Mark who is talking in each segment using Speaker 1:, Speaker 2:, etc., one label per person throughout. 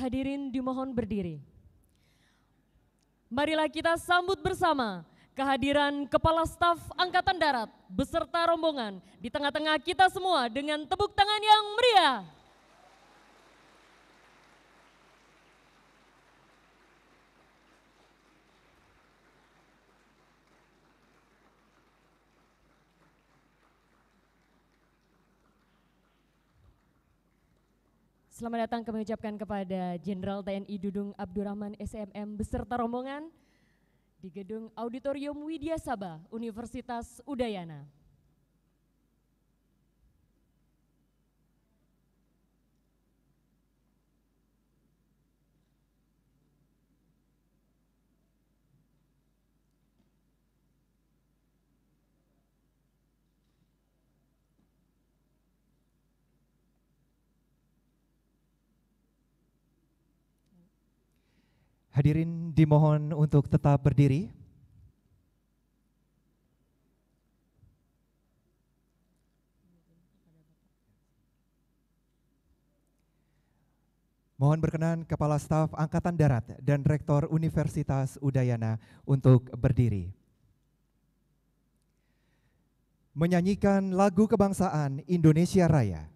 Speaker 1: Hadirin dimohon berdiri. Marilah kita sambut bersama kehadiran Kepala Staf Angkatan Darat beserta rombongan di tengah-tengah kita semua dengan tepuk tangan yang meriah. Selamat datang kami ucapkan kepada Jenderal TNI Dudung Abdurrahman SMM beserta rombongan di gedung Auditorium Widya Sabah Universitas Udayana.
Speaker 2: Hadirin dimohon untuk tetap berdiri. Mohon berkenan Kepala Staf Angkatan Darat dan Rektor Universitas Udayana untuk berdiri. Menyanyikan lagu kebangsaan Indonesia Raya.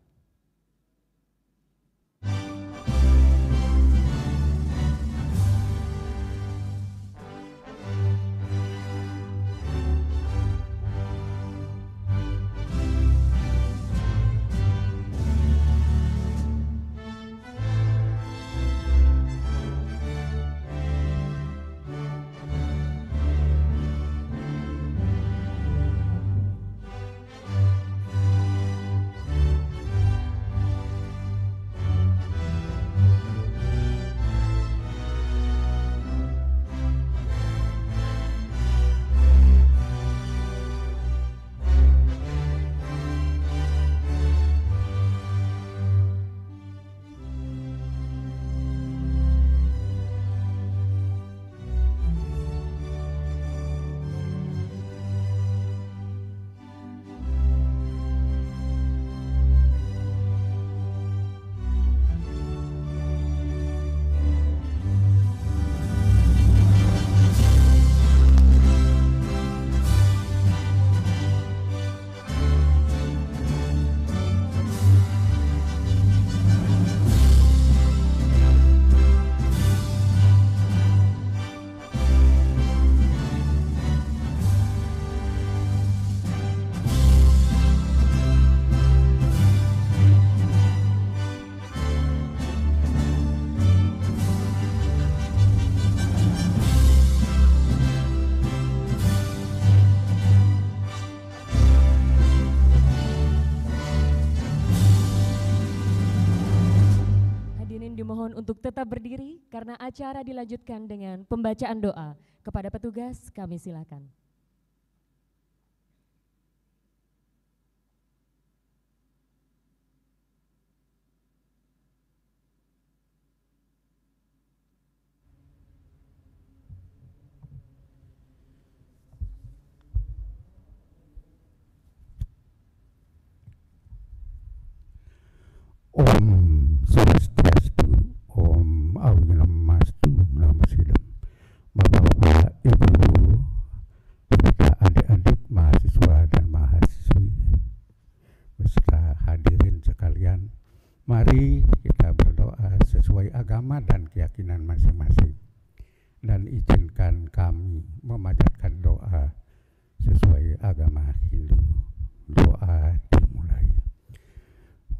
Speaker 1: untuk tetap berdiri karena acara dilanjutkan dengan pembacaan doa. Kepada petugas kami silakan.
Speaker 3: Om Swastiastu. Bapak-bapak, ibu-ibu, serta adik-adik mahasiswa dan mahasiswi beserta hadirin sekalian, mari kita berdoa sesuai agama dan keyakinan masing-masing dan izinkan kami memanjatkan doa sesuai agama Hindu. Doa dimulai.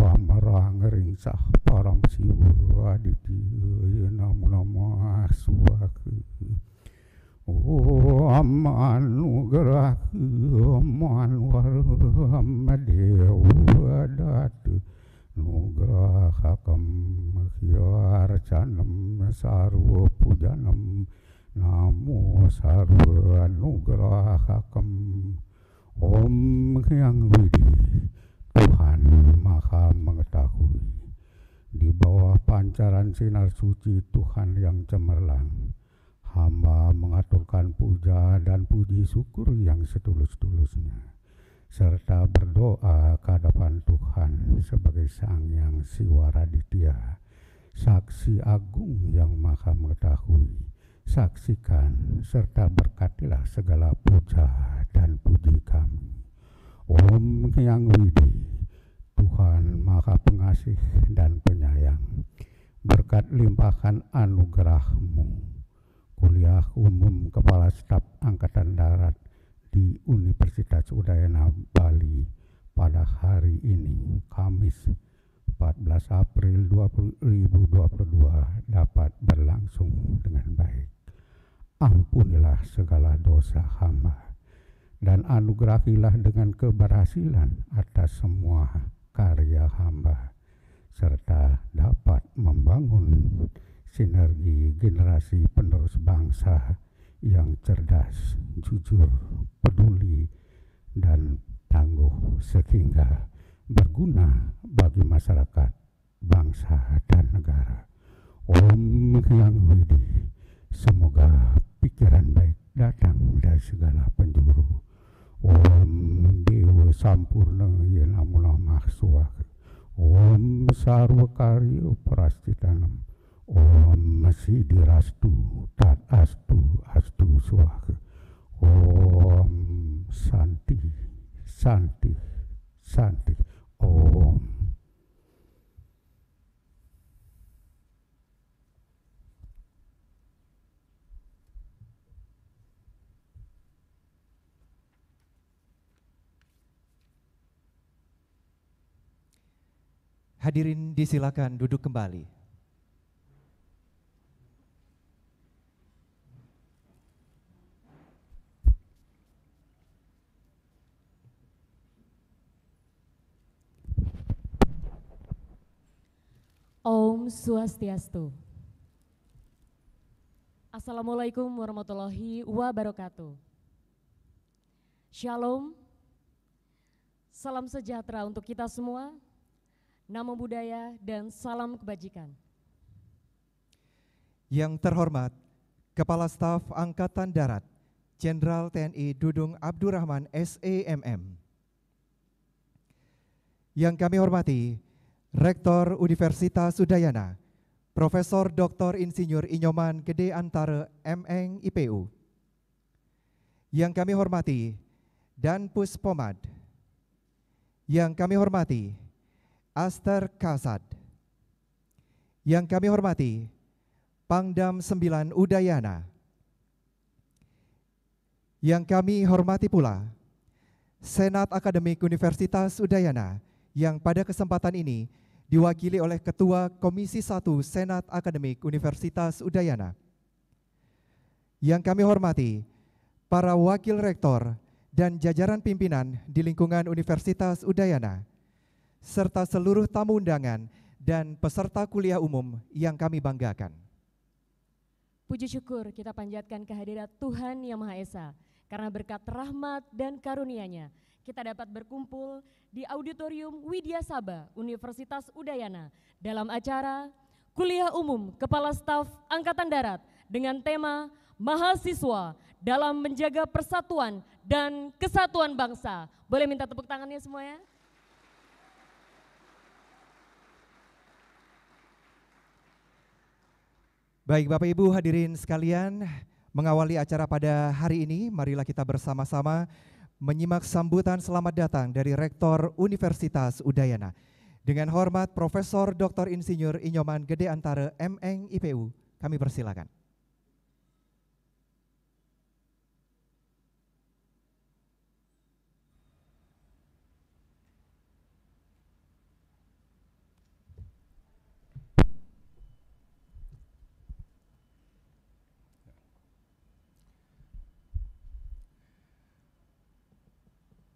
Speaker 3: Wamara ngeringsah param siwa aditi nam nama asuwaku Wamanu oh, geraku Waman waram madewa datu Nugrah hakam kiyar canem sarwa pujanem Namo sarwa nugrah hakam Om kiyang widi maha mengetahui. Di bawah pancaran sinar suci Tuhan yang cemerlang, hamba mengaturkan puja dan puji syukur yang setulus-tulusnya, serta berdoa ke hadapan Tuhan sebagai Sang Yang raditya saksi agung yang maha mengetahui, saksikan serta berkatilah segala puja dan puji kami. Om Hyang Widi Tuhan maka Pengasih dan Penyayang, berkat limpahkan anugerahmu, kuliah umum Kepala Staf Angkatan Darat di Universitas Udayana Bali pada hari ini, Kamis 14 April 2022 dapat berlangsung dengan baik. Ampunilah segala dosa hamba dan anugerahilah dengan keberhasilan atas semua karya hamba serta dapat membangun sinergi generasi penerus bangsa yang cerdas, jujur, peduli, dan tangguh sehingga berguna bagi masyarakat, bangsa, dan negara. Om Hyang Widi, semoga pikiran baik datang dari segala penjuru Om Dewa Sampurna yen ya amuna mahsuwa Om Sarwa Karya Prastitanam Om Sidirastu Tat Astu Astu Swaka Om Santi Santi Santi Om
Speaker 2: Hadirin disilakan duduk kembali.
Speaker 1: Om Swastiastu. Assalamualaikum warahmatullahi wabarakatuh. Shalom. Salam sejahtera untuk kita semua Namo Buddhaya, dan salam kebajikan.
Speaker 2: Yang terhormat, Kepala Staf Angkatan Darat, Jenderal TNI Dudung Abdurrahman SAMM. Yang kami hormati, Rektor Universitas Udayana, Profesor Dr. Insinyur Inyoman Gede Antara MEng IPU. Yang kami hormati, Dan Puspomad. Yang kami hormati, Aster Kasad. Yang kami hormati, Pangdam 9 Udayana. Yang kami hormati pula, Senat Akademik Universitas Udayana yang pada kesempatan ini diwakili oleh Ketua Komisi 1 Senat Akademik Universitas Udayana. Yang kami hormati, para Wakil Rektor dan jajaran pimpinan di lingkungan Universitas Udayana, serta seluruh tamu undangan dan peserta kuliah umum yang kami banggakan.
Speaker 1: Puji syukur kita panjatkan kehadirat Tuhan Yang Maha Esa, karena berkat rahmat dan karunia-Nya kita dapat berkumpul di auditorium Widya Saba Universitas Udayana dalam acara Kuliah Umum Kepala Staf Angkatan Darat dengan tema Mahasiswa dalam menjaga persatuan dan kesatuan bangsa. Boleh minta tepuk tangannya semuanya?
Speaker 2: Baik Bapak Ibu hadirin sekalian, mengawali acara pada hari ini, marilah kita bersama-sama menyimak sambutan selamat datang dari Rektor Universitas Udayana. Dengan hormat Profesor Dr. Insinyur Inyoman Gede Antara MNIPU, kami persilakan.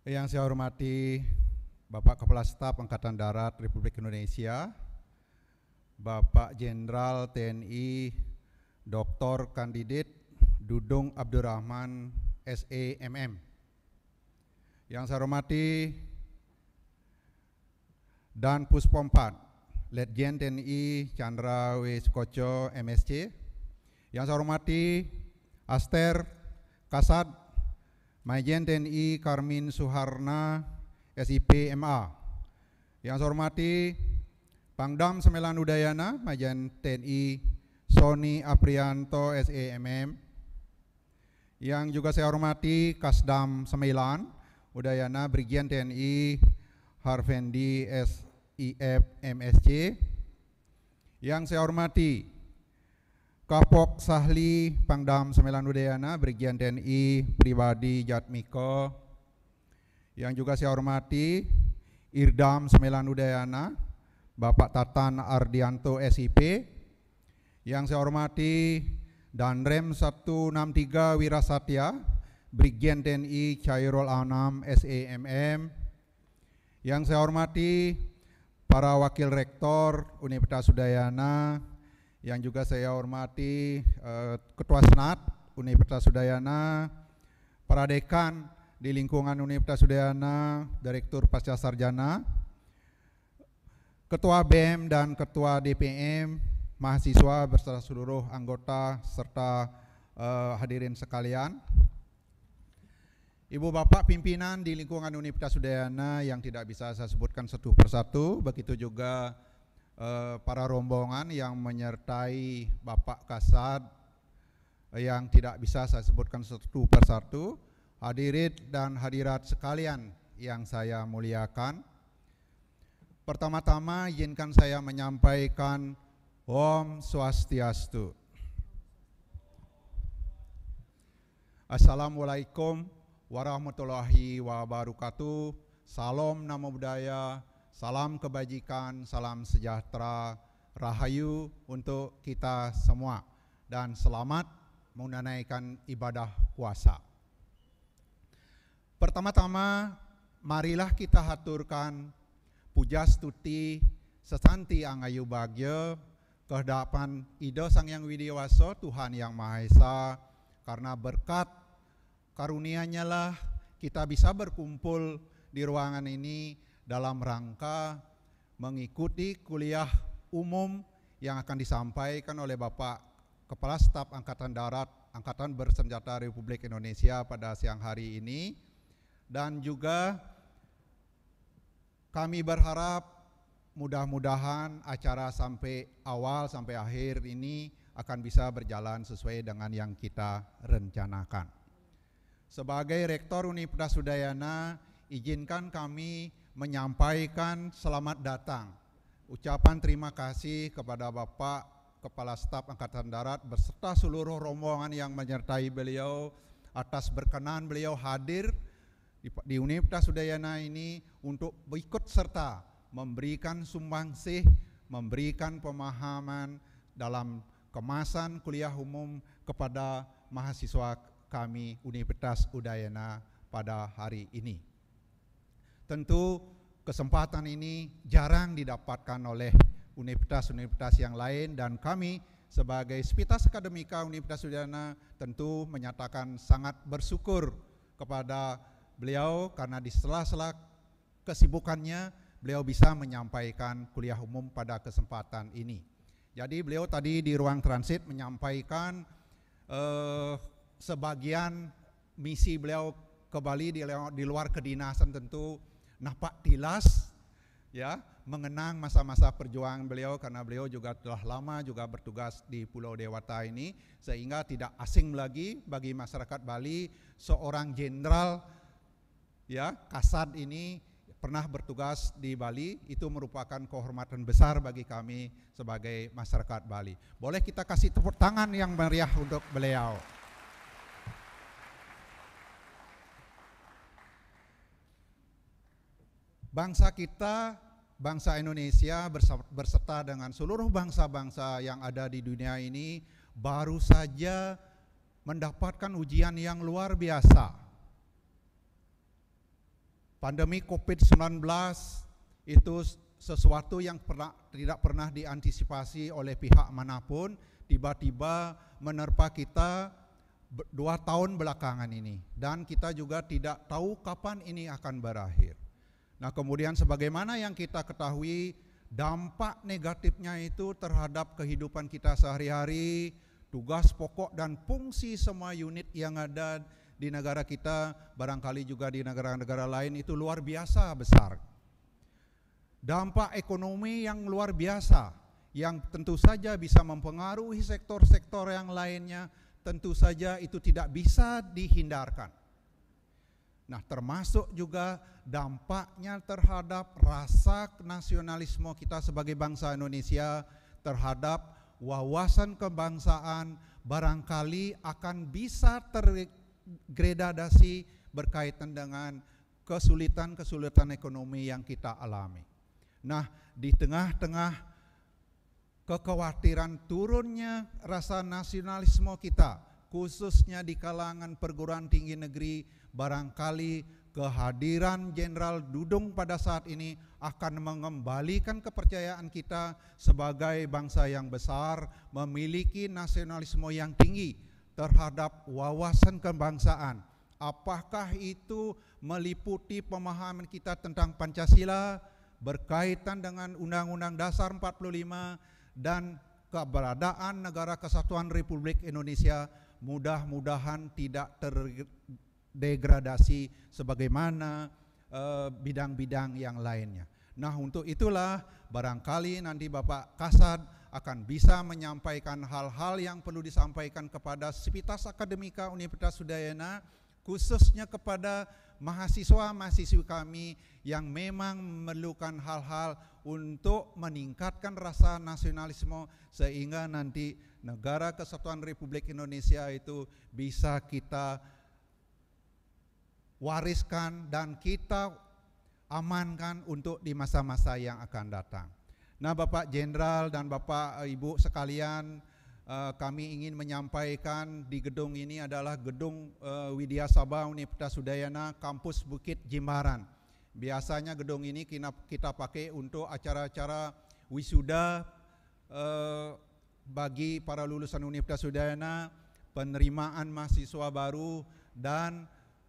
Speaker 4: Yang saya hormati Bapak Kepala Staf Angkatan Darat Republik Indonesia, Bapak Jenderal TNI Dr. Kandidat Dudung Abdurrahman SEMM. Yang saya hormati Dan Puspompat Letjen TNI Chandra W. Sukoco MSC. Yang saya hormati Aster Kasat. Majen TNI Karmin Suharna SIP MA. Yang saya hormati Pangdam Semelan Udayana, Majen TNI Sony Aprianto SEMM. Yang juga saya hormati Kasdam Semelan Udayana Brigjen TNI Harvendi SIF MSC. Yang saya hormati Kapok Sahli Pangdam Semelan Udayana, Brigjen TNI Pribadi Jatmiko, yang juga saya hormati Irdam Semelan Udayana, Bapak Tatan Ardianto SIP, yang saya hormati Danrem 163 Wirasatya, Brigjen TNI Cairul Anam SAMM, e yang saya hormati para Wakil Rektor Universitas Udayana, yang juga saya hormati eh, Ketua Senat Universitas Udayana, para dekan di lingkungan Universitas Udayana, Direktur Pasca Sarjana, Ketua BEM dan Ketua DPM, mahasiswa beserta seluruh anggota serta eh, hadirin sekalian. Ibu Bapak pimpinan di lingkungan Universitas Udayana yang tidak bisa saya sebutkan satu persatu, begitu juga Eh, para rombongan yang menyertai Bapak Kasat eh, yang tidak bisa saya sebutkan satu persatu, hadirin dan hadirat sekalian yang saya muliakan. Pertama-tama izinkan saya menyampaikan Om Swastiastu. Assalamualaikum warahmatullahi wabarakatuh. Salam namo buddhaya. Salam kebajikan, salam sejahtera, rahayu untuk kita semua dan selamat menunaikan ibadah puasa. Pertama-tama, marilah kita haturkan puja stuti sesanti angayu bagya kehadapan Ido Sang Yang Widiwaso Tuhan Yang Maha Esa karena berkat karunianya lah kita bisa berkumpul di ruangan ini dalam rangka mengikuti kuliah umum yang akan disampaikan oleh Bapak Kepala Staf Angkatan Darat Angkatan Bersenjata Republik Indonesia pada siang hari ini dan juga kami berharap mudah-mudahan acara sampai awal sampai akhir ini akan bisa berjalan sesuai dengan yang kita rencanakan. Sebagai Rektor Universitas Udayana, izinkan kami menyampaikan selamat datang. Ucapan terima kasih kepada Bapak Kepala Staf Angkatan Darat beserta seluruh rombongan yang menyertai beliau atas berkenan beliau hadir di, Universitas Udayana ini untuk ikut serta memberikan sumbangsih, memberikan pemahaman dalam kemasan kuliah umum kepada mahasiswa kami Universitas Udayana pada hari ini. Tentu kesempatan ini jarang didapatkan oleh universitas-universitas yang lain dan kami sebagai Spitas Akademika Universitas Udayana tentu menyatakan sangat bersyukur kepada beliau karena di sela-sela kesibukannya beliau bisa menyampaikan kuliah umum pada kesempatan ini. Jadi beliau tadi di ruang transit menyampaikan eh, sebagian misi beliau ke Bali di, di luar kedinasan tentu Nah Pak Tilas ya mengenang masa-masa perjuangan beliau karena beliau juga telah lama juga bertugas di Pulau Dewata ini sehingga tidak asing lagi bagi masyarakat Bali seorang jenderal ya kasat ini pernah bertugas di Bali itu merupakan kehormatan besar bagi kami sebagai masyarakat Bali. Boleh kita kasih tepuk tangan yang meriah untuk beliau. Bangsa kita, bangsa Indonesia berserta dengan seluruh bangsa-bangsa yang ada di dunia ini baru saja mendapatkan ujian yang luar biasa. Pandemi COVID-19 itu sesuatu yang pernah, tidak pernah diantisipasi oleh pihak manapun, tiba-tiba menerpa kita dua tahun belakangan ini dan kita juga tidak tahu kapan ini akan berakhir. Nah kemudian sebagaimana yang kita ketahui dampak negatifnya itu terhadap kehidupan kita sehari-hari, tugas pokok dan fungsi semua unit yang ada di negara kita, barangkali juga di negara-negara lain itu luar biasa besar. Dampak ekonomi yang luar biasa, yang tentu saja bisa mempengaruhi sektor-sektor yang lainnya, tentu saja itu tidak bisa dihindarkan. Nah, termasuk juga dampaknya terhadap rasa nasionalisme kita sebagai bangsa Indonesia terhadap wawasan kebangsaan barangkali akan bisa tergradasi berkaitan dengan kesulitan-kesulitan ekonomi yang kita alami. Nah, di tengah-tengah kekhawatiran turunnya rasa nasionalisme kita, khususnya di kalangan perguruan tinggi negeri, barangkali kehadiran Jenderal Dudung pada saat ini akan mengembalikan kepercayaan kita sebagai bangsa yang besar, memiliki nasionalisme yang tinggi terhadap wawasan kebangsaan. Apakah itu meliputi pemahaman kita tentang Pancasila berkaitan dengan Undang-Undang Dasar 45 dan keberadaan Negara Kesatuan Republik Indonesia mudah-mudahan tidak ter, degradasi sebagaimana eh, bidang-bidang uh, yang lainnya. Nah, untuk itulah barangkali nanti Bapak Kasad akan bisa menyampaikan hal-hal yang perlu disampaikan kepada Sipitas Akademika Universitas Udayana khususnya kepada mahasiswa-mahasiswi kami yang memang memerlukan hal-hal untuk meningkatkan rasa nasionalisme sehingga nanti negara kesatuan Republik Indonesia itu bisa kita wariskan dan kita amankan untuk di masa-masa yang akan datang. Nah, Bapak Jenderal dan Bapak eh, Ibu sekalian, eh, kami ingin menyampaikan di gedung ini adalah gedung eh, Widya Sabah Universitas Udayana kampus Bukit Jimbaran. Biasanya gedung ini kita pakai untuk acara-acara wisuda bagi para lulusan Universitas Udayana, penerimaan mahasiswa baru dan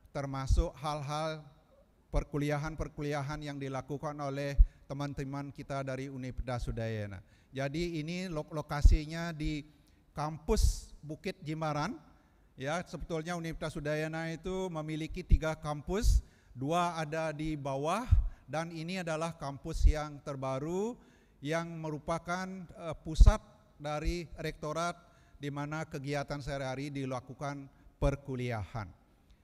Speaker 4: termasuk hal-hal perkuliahan-perkuliahan yang dilakukan oleh teman-teman kita dari Universitas Sudayana. Jadi ini lokasinya di kampus Bukit Jimaran. Ya, sebetulnya Universitas Sudayana itu memiliki tiga kampus, dua ada di bawah dan ini adalah kampus yang terbaru yang merupakan uh, pusat dari rektorat di mana kegiatan sehari-hari dilakukan perkuliahan.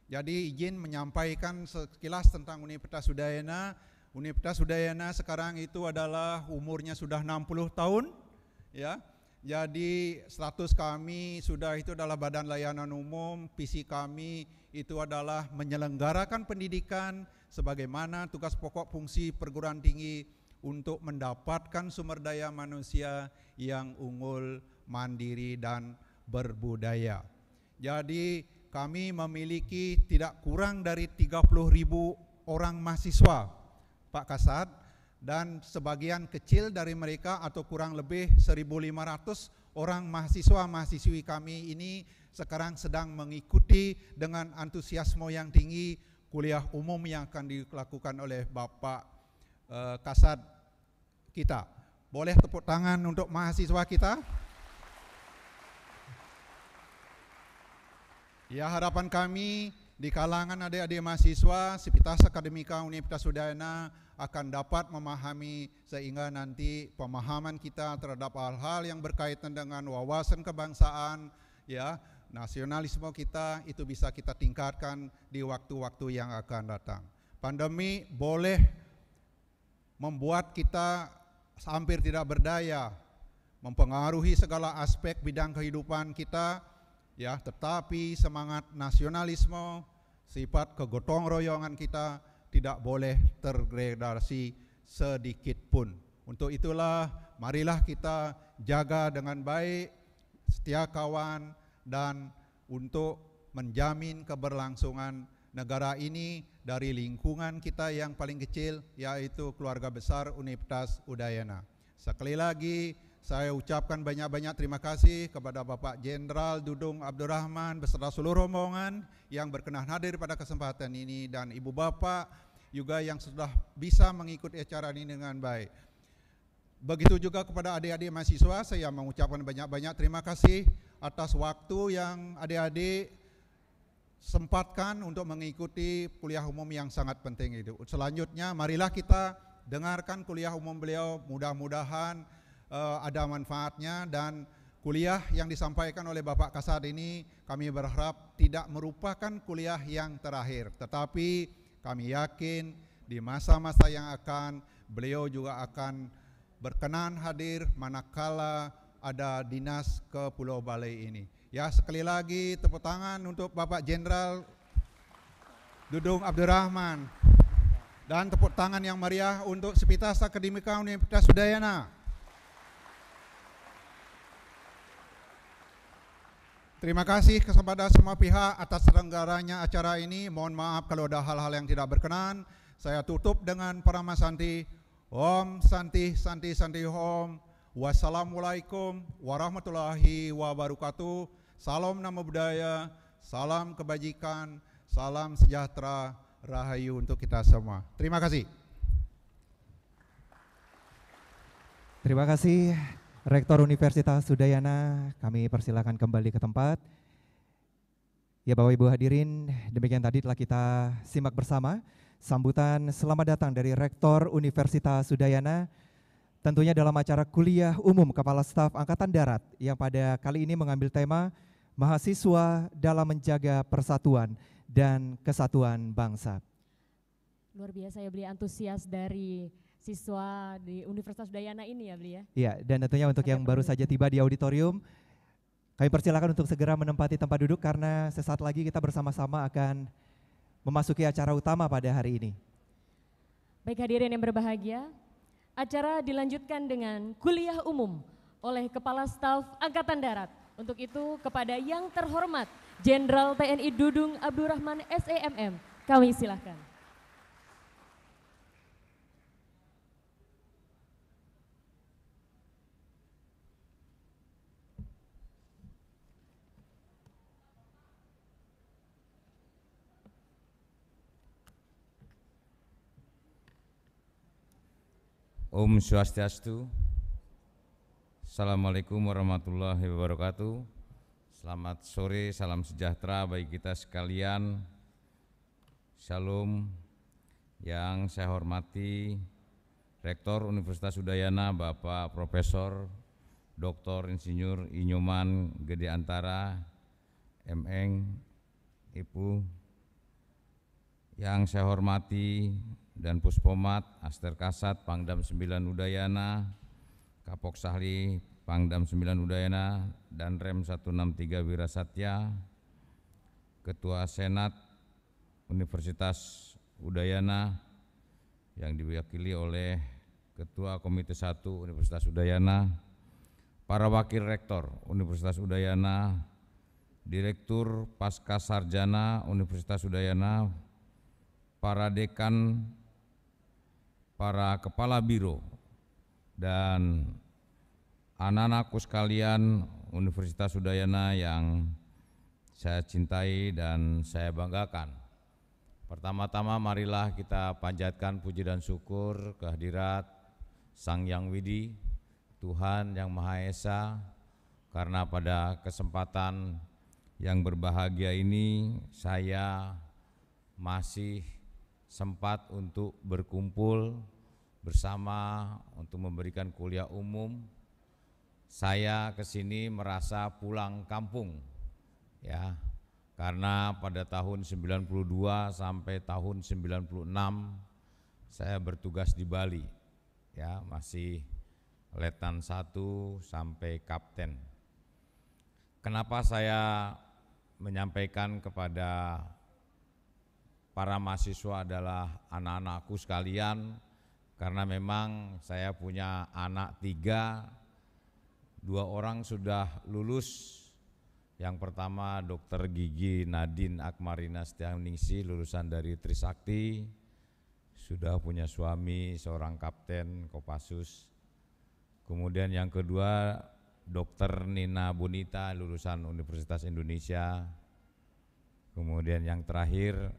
Speaker 4: Jadi izin menyampaikan sekilas tentang Universitas Udayana. Universitas Udayana sekarang itu adalah umurnya sudah 60 tahun ya. Jadi status kami sudah itu adalah badan layanan umum, visi kami itu adalah menyelenggarakan pendidikan sebagaimana tugas pokok fungsi perguruan tinggi untuk mendapatkan sumber daya manusia yang unggul, mandiri dan berbudaya. Jadi kami memiliki tidak kurang dari 30 ribu orang mahasiswa, Pak Kasat, dan sebagian kecil dari mereka atau kurang lebih 1.500 orang mahasiswa-mahasiswi kami ini sekarang sedang mengikuti dengan antusiasme yang tinggi kuliah umum yang akan dilakukan oleh Bapak eh, Kasat kita. Boleh tepuk tangan untuk mahasiswa kita? Ya harapan kami di kalangan adik-adik mahasiswa Sipitas Akademika Universitas Udayana akan dapat memahami sehingga nanti pemahaman kita terhadap hal-hal yang berkaitan dengan wawasan kebangsaan ya nasionalisme kita itu bisa kita tingkatkan di waktu-waktu yang akan datang. Pandemi boleh membuat kita hampir tidak berdaya, mempengaruhi segala aspek bidang kehidupan kita ya, tetapi semangat nasionalisme, sifat kegotong royongan kita tidak boleh tergradasi sedikit pun. Untuk itulah marilah kita jaga dengan baik setia kawan dan untuk menjamin keberlangsungan negara ini dari lingkungan kita yang paling kecil yaitu keluarga besar Universitas Udayana. Sekali lagi saya ucapkan banyak-banyak terima kasih kepada Bapak Jenderal Dudung Abdurrahman beserta seluruh rombongan yang berkenan hadir pada kesempatan ini dan Ibu Bapak juga yang sudah bisa mengikuti acara ini dengan baik. Begitu juga kepada adik-adik mahasiswa, saya mengucapkan banyak-banyak terima kasih atas waktu yang adik-adik sempatkan untuk mengikuti kuliah umum yang sangat penting itu. Selanjutnya, marilah kita dengarkan kuliah umum beliau, mudah-mudahan uh, ada manfaatnya dan kuliah yang disampaikan oleh Bapak Kasad ini kami berharap tidak merupakan kuliah yang terakhir, tetapi kami yakin di masa-masa yang akan beliau juga akan berkenan hadir manakala ada dinas ke Pulau Bali ini. Ya sekali lagi tepuk tangan untuk Bapak Jenderal Dudung Abdurrahman dan tepuk tangan yang meriah untuk Sepitas Akademika Universitas Udayana. Terima kasih kepada semua pihak atas selenggaranya acara ini. Mohon maaf kalau ada hal-hal yang tidak berkenan. Saya tutup dengan Parama Santi. Om Santi Santi Santi Om. Wassalamualaikum warahmatullahi wabarakatuh. Salam nama budaya, salam kebajikan, salam sejahtera, rahayu untuk kita semua. Terima
Speaker 2: kasih. Terima kasih. Rektor Universitas Sudayana, kami persilakan kembali ke tempat. Ya Bapak Ibu hadirin, demikian tadi telah kita simak bersama sambutan selamat datang dari Rektor Universitas Sudayana. tentunya dalam acara kuliah umum Kepala Staf Angkatan Darat yang pada kali ini mengambil tema mahasiswa dalam menjaga persatuan dan kesatuan bangsa.
Speaker 1: Luar biasa ya beli antusias dari siswa di Universitas Dayana ini ya beli ya.
Speaker 2: Iya, dan tentunya untuk yang baru saja tiba di auditorium, kami persilakan untuk segera menempati tempat duduk karena sesaat lagi kita bersama-sama akan memasuki acara utama pada hari ini.
Speaker 1: Baik hadirin yang berbahagia, acara dilanjutkan dengan kuliah umum oleh Kepala Staf Angkatan Darat. Untuk itu kepada yang terhormat Jenderal TNI Dudung Abdurrahman SEMM, kami silahkan.
Speaker 5: Om Swastiastu. Assalamualaikum warahmatullahi wabarakatuh. Selamat sore, salam sejahtera bagi kita sekalian. Shalom. Yang saya hormati Rektor Universitas Udayana Bapak Profesor Dr. Insinyur Inyoman Gede Antara Meng Ibu yang saya hormati dan Puspomat, Aster Kasat, Pangdam 9 Udayana, Kapok Sahli, Pangdam 9 Udayana, dan Rem 163 Wirasatya, Ketua Senat Universitas Udayana yang diwakili oleh Ketua Komite 1 Universitas Udayana, para Wakil Rektor Universitas Udayana, Direktur Pasca Sarjana Universitas Udayana, para Dekan para kepala biro dan anak-anakku sekalian Universitas Udayana yang saya cintai dan saya banggakan. Pertama-tama marilah kita panjatkan puji dan syukur kehadirat Sang Yang Widi, Tuhan Yang Maha Esa, karena pada kesempatan yang berbahagia ini saya masih sempat untuk berkumpul bersama untuk memberikan kuliah umum. Saya ke sini merasa pulang kampung. Ya. Karena pada tahun 92 sampai tahun 96 saya bertugas di Bali. Ya, masih letan satu sampai kapten. Kenapa saya menyampaikan kepada para mahasiswa adalah anak-anakku sekalian karena memang saya punya anak tiga, dua orang sudah lulus. Yang pertama dokter gigi Nadine Akmarina Setianingsi lulusan dari Trisakti, sudah punya suami seorang kapten Kopassus. Kemudian yang kedua dokter Nina Bunita lulusan Universitas Indonesia. Kemudian yang terakhir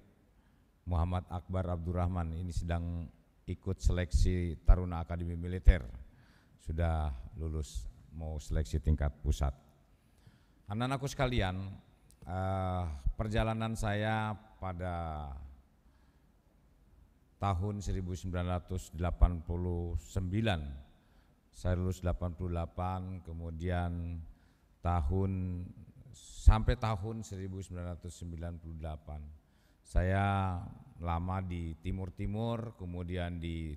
Speaker 5: Muhammad Akbar Abdurrahman ini sedang ikut seleksi Taruna Akademi Militer sudah lulus mau seleksi tingkat pusat anak-anakku sekalian eh, perjalanan saya pada tahun 1989 saya lulus 88 kemudian tahun sampai tahun 1998 saya lama di Timur Timur, kemudian di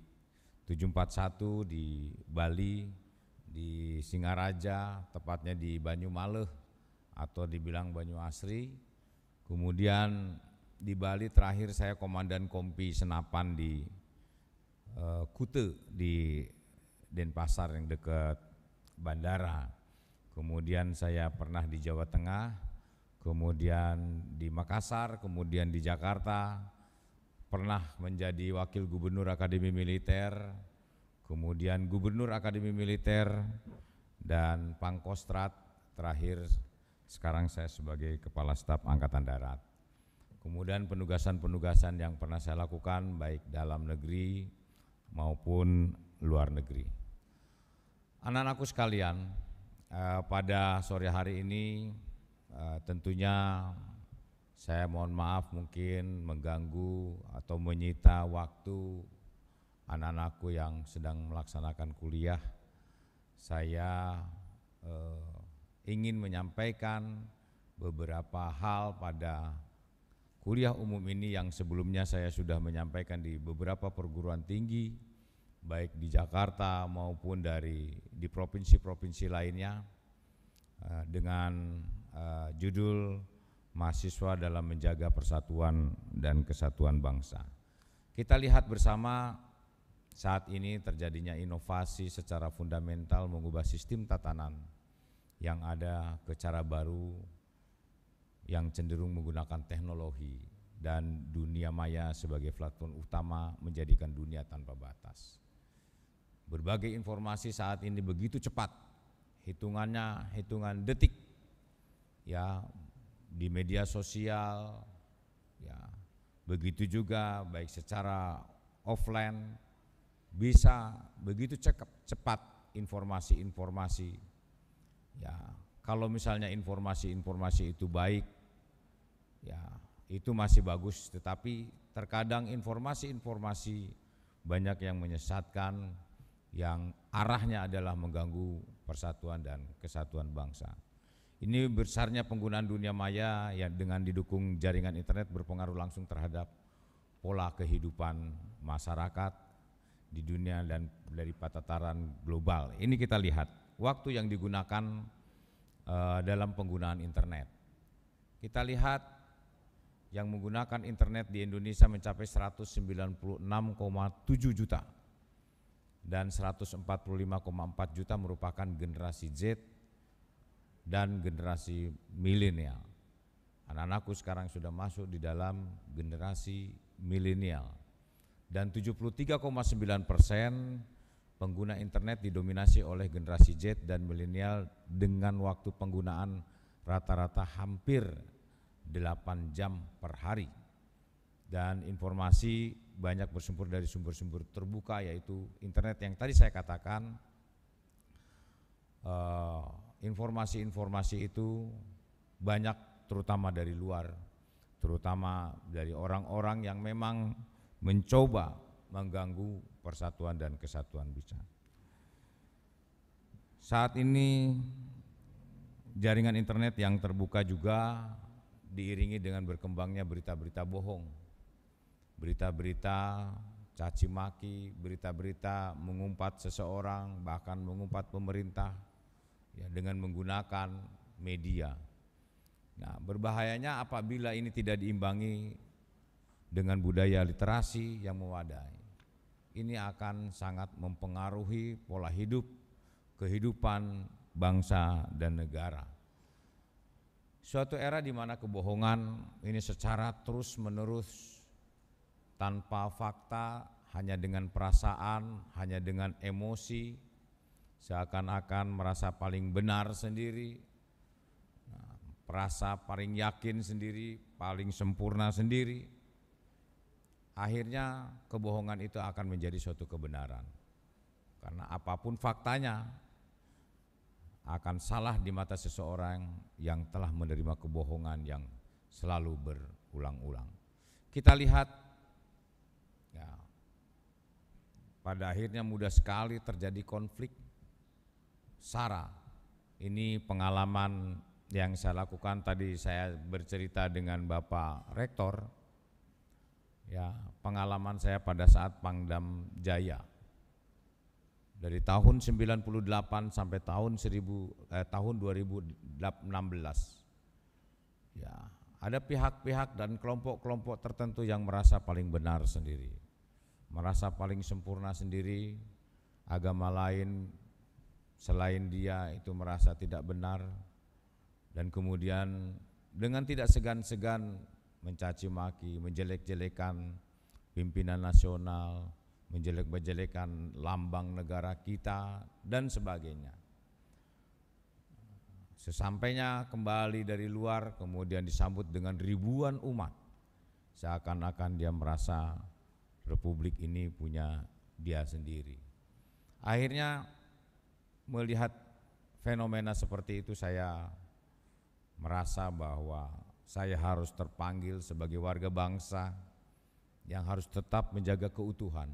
Speaker 5: 741 di Bali, di Singaraja, tepatnya di Banyumaleh atau dibilang Banyu Asri. Kemudian di Bali terakhir saya komandan kompi senapan di uh, Kute di Denpasar yang dekat bandara. Kemudian saya pernah di Jawa Tengah kemudian di Makassar, kemudian di Jakarta, pernah menjadi wakil gubernur Akademi Militer, kemudian gubernur Akademi Militer, dan Pangkostrat terakhir sekarang saya sebagai Kepala Staf Angkatan Darat. Kemudian penugasan-penugasan yang pernah saya lakukan baik dalam negeri maupun luar negeri. Anak-anakku sekalian, eh, pada sore hari ini Eh, tentunya saya mohon maaf mungkin mengganggu atau menyita waktu anak-anakku yang sedang melaksanakan kuliah. Saya eh, ingin menyampaikan beberapa hal pada kuliah umum ini yang sebelumnya saya sudah menyampaikan di beberapa perguruan tinggi baik di Jakarta maupun dari di provinsi-provinsi lainnya eh, dengan Eh, judul mahasiswa dalam menjaga persatuan dan kesatuan bangsa. Kita lihat bersama saat ini terjadinya inovasi secara fundamental mengubah sistem tatanan yang ada ke cara baru yang cenderung menggunakan teknologi dan dunia maya sebagai platform utama menjadikan dunia tanpa batas. Berbagai informasi saat ini begitu cepat, hitungannya hitungan detik ya di media sosial ya begitu juga baik secara offline bisa begitu cekap, cepat informasi-informasi ya kalau misalnya informasi-informasi itu baik ya itu masih bagus tetapi terkadang informasi-informasi banyak yang menyesatkan yang arahnya adalah mengganggu persatuan dan kesatuan bangsa. Ini besarnya penggunaan dunia maya ya dengan didukung jaringan internet berpengaruh langsung terhadap pola kehidupan masyarakat di dunia dan dari tataran global. Ini kita lihat waktu yang digunakan uh, dalam penggunaan internet. Kita lihat yang menggunakan internet di Indonesia mencapai 196,7 juta dan 145,4 juta merupakan generasi Z dan generasi milenial. Anak-anakku sekarang sudah masuk di dalam generasi milenial. Dan 73,9 persen pengguna internet didominasi oleh generasi Z dan milenial dengan waktu penggunaan rata-rata hampir 8 jam per hari. Dan informasi banyak bersumber dari sumber-sumber terbuka yaitu internet yang tadi saya katakan eh, informasi-informasi itu banyak terutama dari luar, terutama dari orang-orang yang memang mencoba mengganggu persatuan dan kesatuan bisa. Saat ini jaringan internet yang terbuka juga diiringi dengan berkembangnya berita-berita bohong, berita-berita caci maki, berita-berita mengumpat seseorang, bahkan mengumpat pemerintah, ya, dengan menggunakan media. Nah, berbahayanya apabila ini tidak diimbangi dengan budaya literasi yang mewadai. Ini akan sangat mempengaruhi pola hidup kehidupan bangsa dan negara. Suatu era di mana kebohongan ini secara terus-menerus tanpa fakta, hanya dengan perasaan, hanya dengan emosi, seakan-akan merasa paling benar sendiri, nah, merasa paling yakin sendiri, paling sempurna sendiri. Akhirnya kebohongan itu akan menjadi suatu kebenaran. Karena apapun faktanya akan salah di mata seseorang yang telah menerima kebohongan yang selalu berulang-ulang. Kita lihat ya, pada akhirnya mudah sekali terjadi konflik Sarah. Ini pengalaman yang saya lakukan tadi saya bercerita dengan Bapak Rektor. Ya, pengalaman saya pada saat Pangdam Jaya. Dari tahun 98 sampai tahun 1000 eh, tahun 2016. Ya, ada pihak-pihak dan kelompok-kelompok tertentu yang merasa paling benar sendiri. Merasa paling sempurna sendiri, agama lain selain dia itu merasa tidak benar dan kemudian dengan tidak segan-segan mencaci maki, menjelek-jelekan pimpinan nasional, menjelek-jelekan lambang negara kita dan sebagainya. Sesampainya kembali dari luar kemudian disambut dengan ribuan umat. Seakan-akan dia merasa republik ini punya dia sendiri. Akhirnya melihat fenomena seperti itu saya merasa bahwa saya harus terpanggil sebagai warga bangsa yang harus tetap menjaga keutuhan.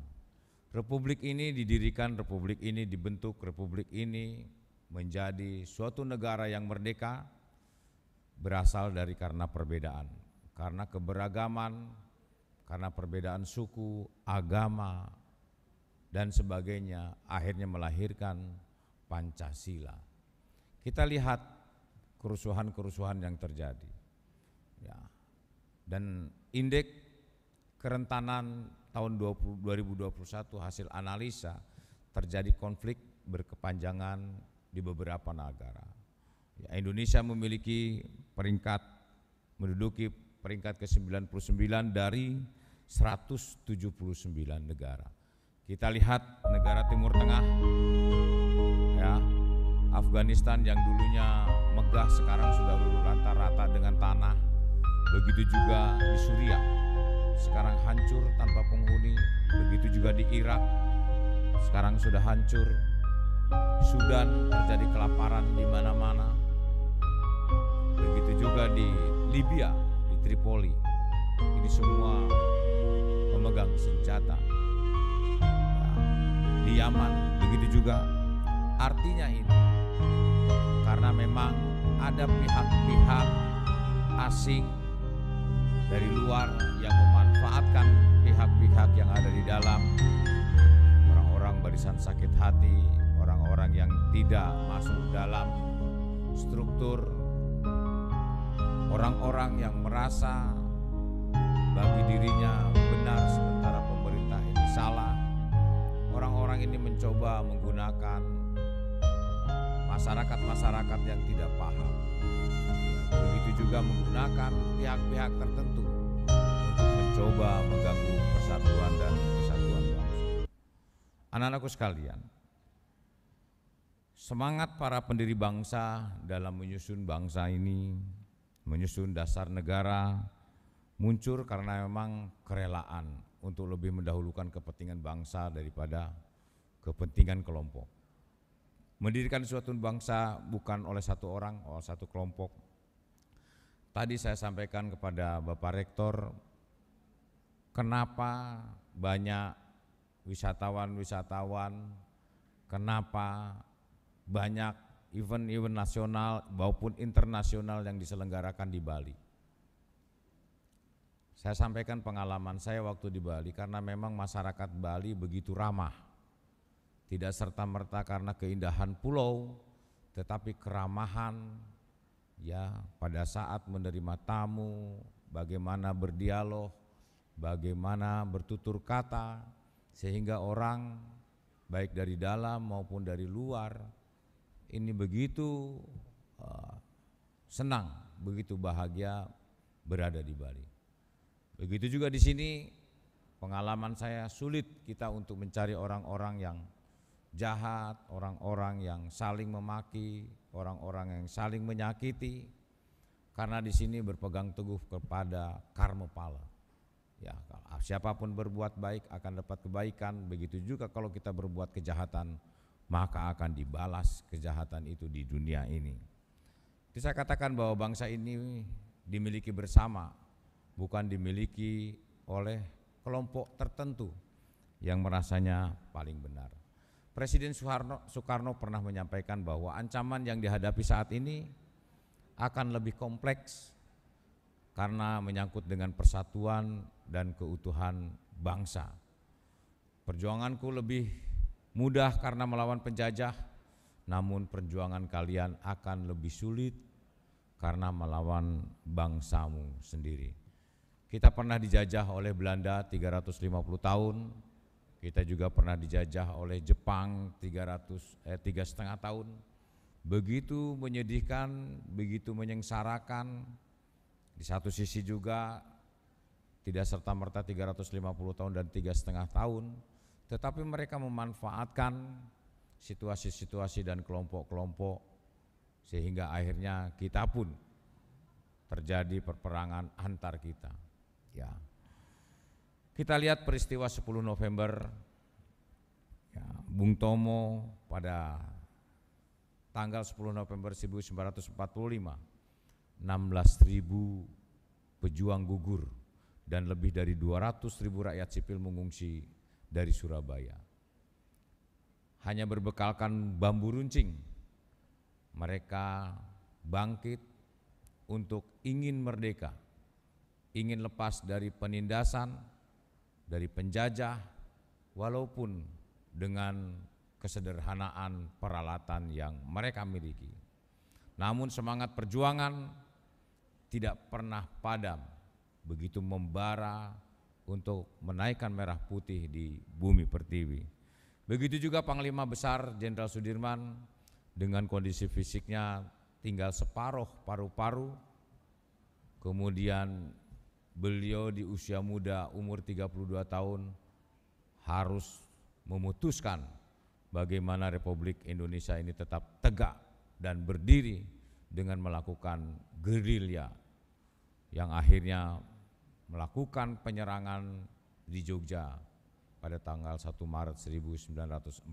Speaker 5: Republik ini didirikan, republik ini dibentuk, republik ini menjadi suatu negara yang merdeka berasal dari karena perbedaan, karena keberagaman, karena perbedaan suku, agama, dan sebagainya akhirnya melahirkan Pancasila. Kita lihat kerusuhan-kerusuhan yang terjadi. Ya. Dan indeks kerentanan tahun 20, 2021 hasil analisa terjadi konflik berkepanjangan di beberapa negara. Ya, Indonesia memiliki peringkat menduduki peringkat ke-99 dari 179 negara. Kita lihat negara Timur Tengah ya. Afghanistan yang dulunya megah sekarang sudah luluh lantar rata dengan tanah. Begitu juga di Suriah. Sekarang hancur tanpa penghuni, begitu juga di Irak. Sekarang sudah hancur. Sudan terjadi kelaparan di mana-mana. Begitu juga di Libya, di Tripoli. Ini semua pemegang senjata. di Yaman begitu juga Artinya ini, karena memang ada pihak-pihak asing dari luar yang memanfaatkan pihak-pihak yang ada di dalam orang-orang barisan sakit hati, orang-orang yang tidak masuk dalam struktur orang-orang yang merasa bagi dirinya benar sementara pemerintah ini salah. Orang-orang ini mencoba menggunakan masyarakat-masyarakat yang tidak paham. Ya, begitu juga menggunakan pihak-pihak tertentu untuk mencoba mengganggu persatuan dan kesatuan bangsa. Anak-anakku sekalian, semangat para pendiri bangsa dalam menyusun bangsa ini, menyusun dasar negara, muncul karena memang kerelaan untuk lebih mendahulukan kepentingan bangsa daripada kepentingan kelompok. Mendirikan suatu bangsa bukan oleh satu orang, oleh satu kelompok. Tadi saya sampaikan kepada Bapak Rektor, kenapa banyak wisatawan-wisatawan, kenapa banyak event-event nasional maupun internasional yang diselenggarakan di Bali. Saya sampaikan pengalaman saya waktu di Bali karena memang masyarakat Bali begitu ramah tidak serta-merta karena keindahan pulau, tetapi keramahan ya pada saat menerima tamu, bagaimana berdialog, bagaimana bertutur kata sehingga orang baik dari dalam maupun dari luar ini begitu uh, senang, begitu bahagia berada di Bali. Begitu juga di sini pengalaman saya sulit kita untuk mencari orang-orang yang jahat, orang-orang yang saling memaki, orang-orang yang saling menyakiti. Karena di sini berpegang teguh kepada karma pala. Ya, siapapun berbuat baik akan dapat kebaikan, begitu juga kalau kita berbuat kejahatan maka akan dibalas kejahatan itu di dunia ini. Jadi saya katakan bahwa bangsa ini dimiliki bersama, bukan dimiliki oleh kelompok tertentu yang merasanya paling benar. Presiden Soekarno, Soekarno pernah menyampaikan bahwa ancaman yang dihadapi saat ini akan lebih kompleks karena menyangkut dengan persatuan dan keutuhan bangsa. Perjuanganku lebih mudah karena melawan penjajah, namun perjuangan kalian akan lebih sulit karena melawan bangsamu sendiri. Kita pernah dijajah oleh Belanda 350 tahun, kita juga pernah dijajah oleh Jepang 300 eh tiga setengah tahun. Begitu menyedihkan, begitu menyengsarakan. Di satu sisi juga tidak serta merta tiga ratus lima puluh tahun dan tiga setengah tahun, tetapi mereka memanfaatkan situasi-situasi dan kelompok-kelompok sehingga akhirnya kita pun terjadi perperangan antar kita. Ya. Kita lihat peristiwa 10 November ya, Bung Tomo pada tanggal 10 November 1945 16.000 pejuang gugur dan lebih dari 200 ribu rakyat sipil mengungsi dari Surabaya. Hanya berbekalkan bambu runcing, mereka bangkit untuk ingin merdeka, ingin lepas dari penindasan, dari penjajah walaupun dengan kesederhanaan peralatan yang mereka miliki. Namun semangat perjuangan tidak pernah padam begitu membara untuk menaikkan merah putih di bumi pertiwi. Begitu juga Panglima Besar Jenderal Sudirman dengan kondisi fisiknya tinggal separuh paru-paru, kemudian beliau di usia muda umur 32 tahun harus memutuskan bagaimana Republik Indonesia ini tetap tegak dan berdiri dengan melakukan gerilya yang akhirnya melakukan penyerangan di Jogja pada tanggal 1 Maret 1949.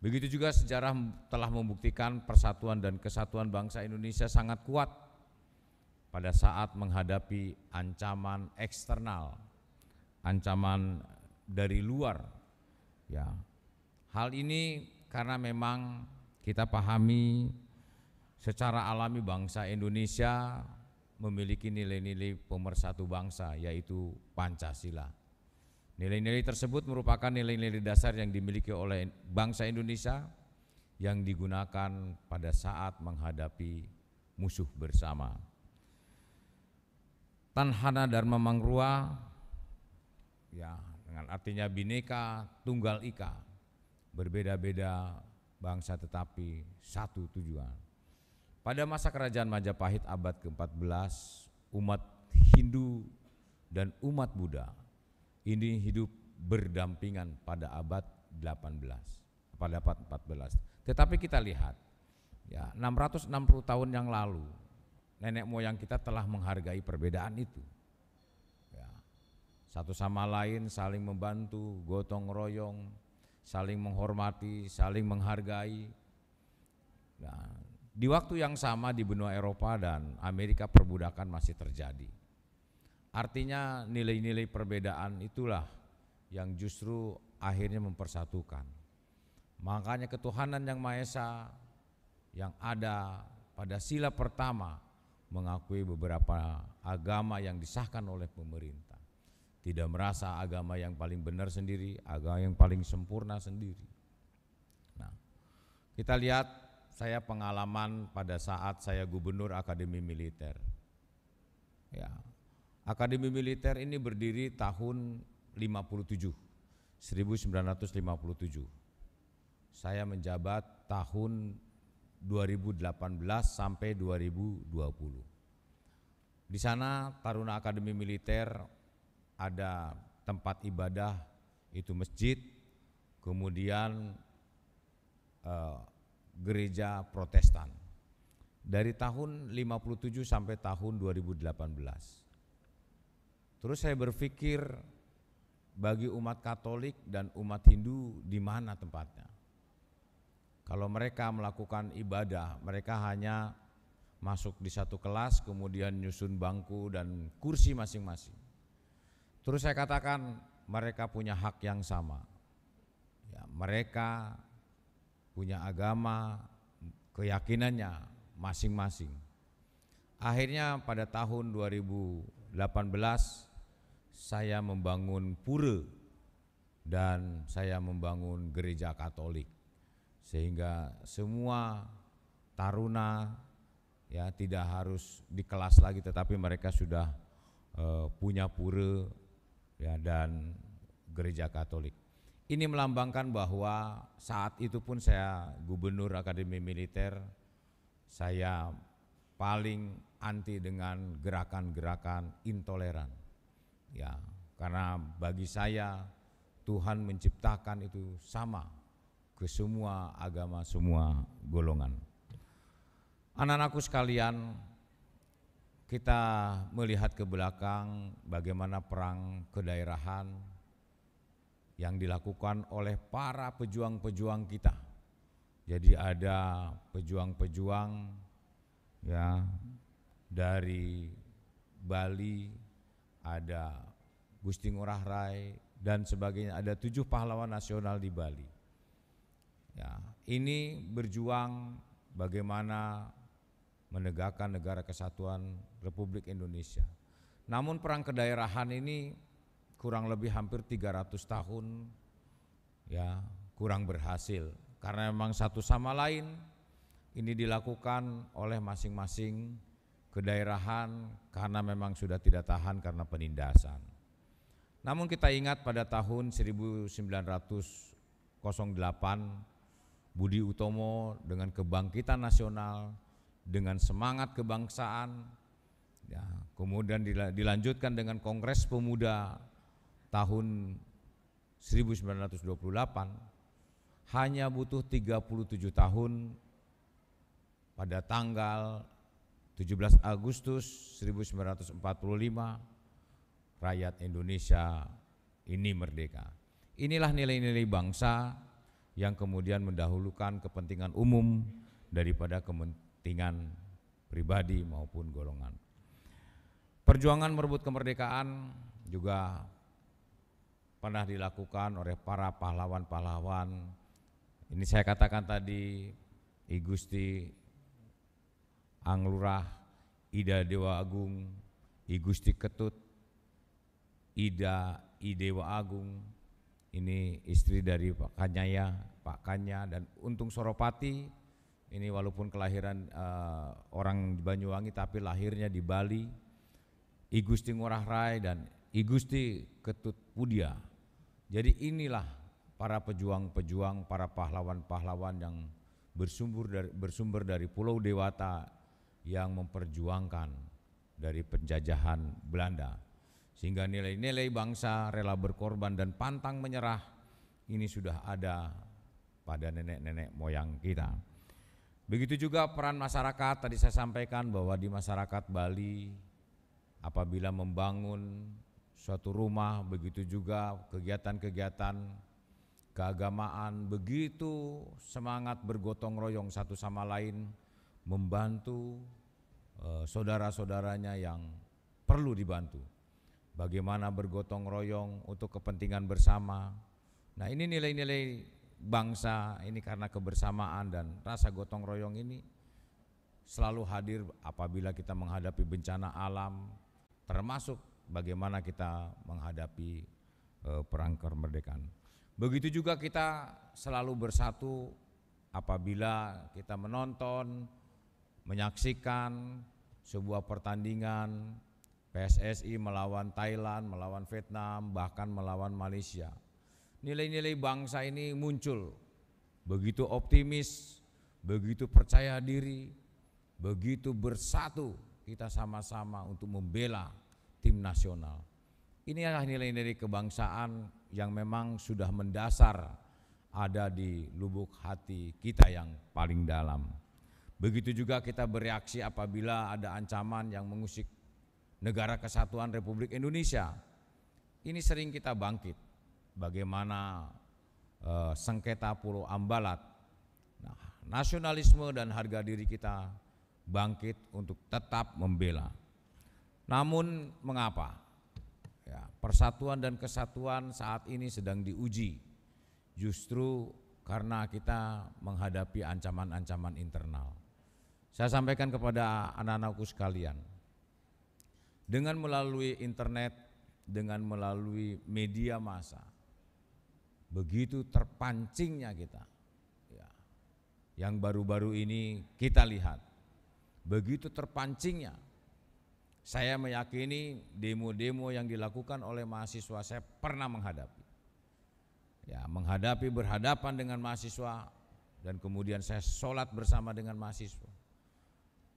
Speaker 5: Begitu juga sejarah telah membuktikan persatuan dan kesatuan bangsa Indonesia sangat kuat pada saat menghadapi ancaman eksternal, ancaman dari luar. Ya. Hal ini karena memang kita pahami secara alami bangsa Indonesia memiliki nilai-nilai pemersatu bangsa yaitu Pancasila. Nilai-nilai tersebut merupakan nilai-nilai dasar yang dimiliki oleh bangsa Indonesia yang digunakan pada saat menghadapi musuh bersama. Tanhana Dharma Mangrua ya dengan artinya bineka tunggal ika berbeda-beda bangsa tetapi satu tujuan pada masa kerajaan Majapahit abad ke-14 umat Hindu dan umat Buddha ini hidup berdampingan pada abad 18 pada abad 14 tetapi kita lihat ya 660 tahun yang lalu nenek moyang kita telah menghargai perbedaan itu. Ya. Satu sama lain saling membantu, gotong royong, saling menghormati, saling menghargai. Ya. di waktu yang sama di benua Eropa dan Amerika perbudakan masih terjadi. Artinya nilai-nilai perbedaan itulah yang justru akhirnya mempersatukan. Makanya ketuhanan yang Maha Esa yang ada pada sila pertama mengakui beberapa agama yang disahkan oleh pemerintah. Tidak merasa agama yang paling benar sendiri, agama yang paling sempurna sendiri. Nah, kita lihat saya pengalaman pada saat saya gubernur Akademi Militer. Ya, Akademi Militer ini berdiri tahun 57, 1957. Saya menjabat tahun 2018 sampai 2020. Di sana Taruna Akademi Militer ada tempat ibadah itu masjid, kemudian eh, gereja Protestan. Dari tahun 57 sampai tahun 2018. Terus saya berpikir bagi umat Katolik dan umat Hindu di mana tempatnya? Kalau mereka melakukan ibadah, mereka hanya masuk di satu kelas, kemudian nyusun bangku dan kursi masing-masing. Terus saya katakan mereka punya hak yang sama. Ya, mereka punya agama, keyakinannya masing-masing. Akhirnya pada tahun 2018 saya membangun pura dan saya membangun gereja Katolik sehingga semua taruna ya tidak harus di kelas lagi tetapi mereka sudah uh, punya pura ya dan gereja Katolik. Ini melambangkan bahwa saat itu pun saya gubernur Akademi Militer, saya paling anti dengan gerakan-gerakan intoleran. Ya, karena bagi saya Tuhan menciptakan itu sama ke semua agama, semua golongan. Anak-anakku sekalian, kita melihat ke belakang bagaimana perang kedaerahan yang dilakukan oleh para pejuang-pejuang kita. Jadi ada pejuang-pejuang ya dari Bali, ada Gusti Ngurah Rai dan sebagainya. Ada tujuh pahlawan nasional di Bali Ya, ini berjuang bagaimana menegakkan negara kesatuan Republik Indonesia. Namun perang kedaerahan ini kurang lebih hampir 300 tahun ya kurang berhasil karena memang satu sama lain ini dilakukan oleh masing-masing kedaerahan karena memang sudah tidak tahan karena penindasan. Namun kita ingat pada tahun 1908 Budi Utomo dengan kebangkitan nasional, dengan semangat kebangsaan, ya, kemudian dilanjutkan dengan Kongres Pemuda tahun 1928, hanya butuh 37 tahun pada tanggal 17 Agustus 1945 rakyat Indonesia ini merdeka. Inilah nilai-nilai bangsa yang kemudian mendahulukan kepentingan umum daripada kepentingan pribadi maupun golongan. Perjuangan merebut kemerdekaan juga pernah dilakukan oleh para pahlawan-pahlawan. Ini saya katakan tadi, I Gusti Anglurah, Ida Dewa Agung, I Gusti Ketut, Ida I Dewa Agung, ini istri dari Pak Kanyaya, Pak Kanya dan Untung Soropati. Ini walaupun kelahiran uh, orang Banyuwangi tapi lahirnya di Bali. Igusti Gusti Ngurah Rai dan Igusti Ketut Pudia. Jadi inilah para pejuang-pejuang, para pahlawan-pahlawan yang bersumber dari, bersumber dari Pulau Dewata yang memperjuangkan dari penjajahan Belanda. Sehingga nilai-nilai bangsa rela berkorban dan pantang menyerah ini sudah ada pada nenek-nenek moyang kita. Begitu juga peran masyarakat tadi saya sampaikan bahwa di masyarakat Bali apabila membangun suatu rumah begitu juga kegiatan-kegiatan keagamaan begitu semangat bergotong royong satu sama lain membantu eh, saudara-saudaranya yang perlu dibantu bagaimana bergotong royong untuk kepentingan bersama. Nah ini nilai-nilai bangsa ini karena kebersamaan dan rasa gotong royong ini selalu hadir apabila kita menghadapi bencana alam, termasuk bagaimana kita menghadapi e, perang kemerdekaan. Begitu juga kita selalu bersatu apabila kita menonton, menyaksikan sebuah pertandingan PSSI melawan Thailand, melawan Vietnam, bahkan melawan Malaysia. Nilai-nilai bangsa ini muncul, begitu optimis, begitu percaya diri, begitu bersatu kita sama-sama untuk membela tim nasional. Ini adalah nilai-nilai kebangsaan yang memang sudah mendasar ada di lubuk hati kita yang paling dalam. Begitu juga kita bereaksi apabila ada ancaman yang mengusik Negara Kesatuan Republik Indonesia. Ini sering kita bangkit. Bagaimana eh, sengketa Pulau Ambalat. Nah, nasionalisme dan harga diri kita bangkit untuk tetap membela. Namun mengapa? Ya, persatuan dan kesatuan saat ini sedang diuji. Justru karena kita menghadapi ancaman-ancaman internal. Saya sampaikan kepada anak-anakku sekalian, dengan melalui internet, dengan melalui media massa. Begitu terpancingnya kita. Ya. Yang baru-baru ini kita lihat. Begitu terpancingnya. Saya meyakini demo-demo yang dilakukan oleh mahasiswa saya pernah menghadapi. Ya, menghadapi berhadapan dengan mahasiswa dan kemudian saya sholat bersama dengan mahasiswa.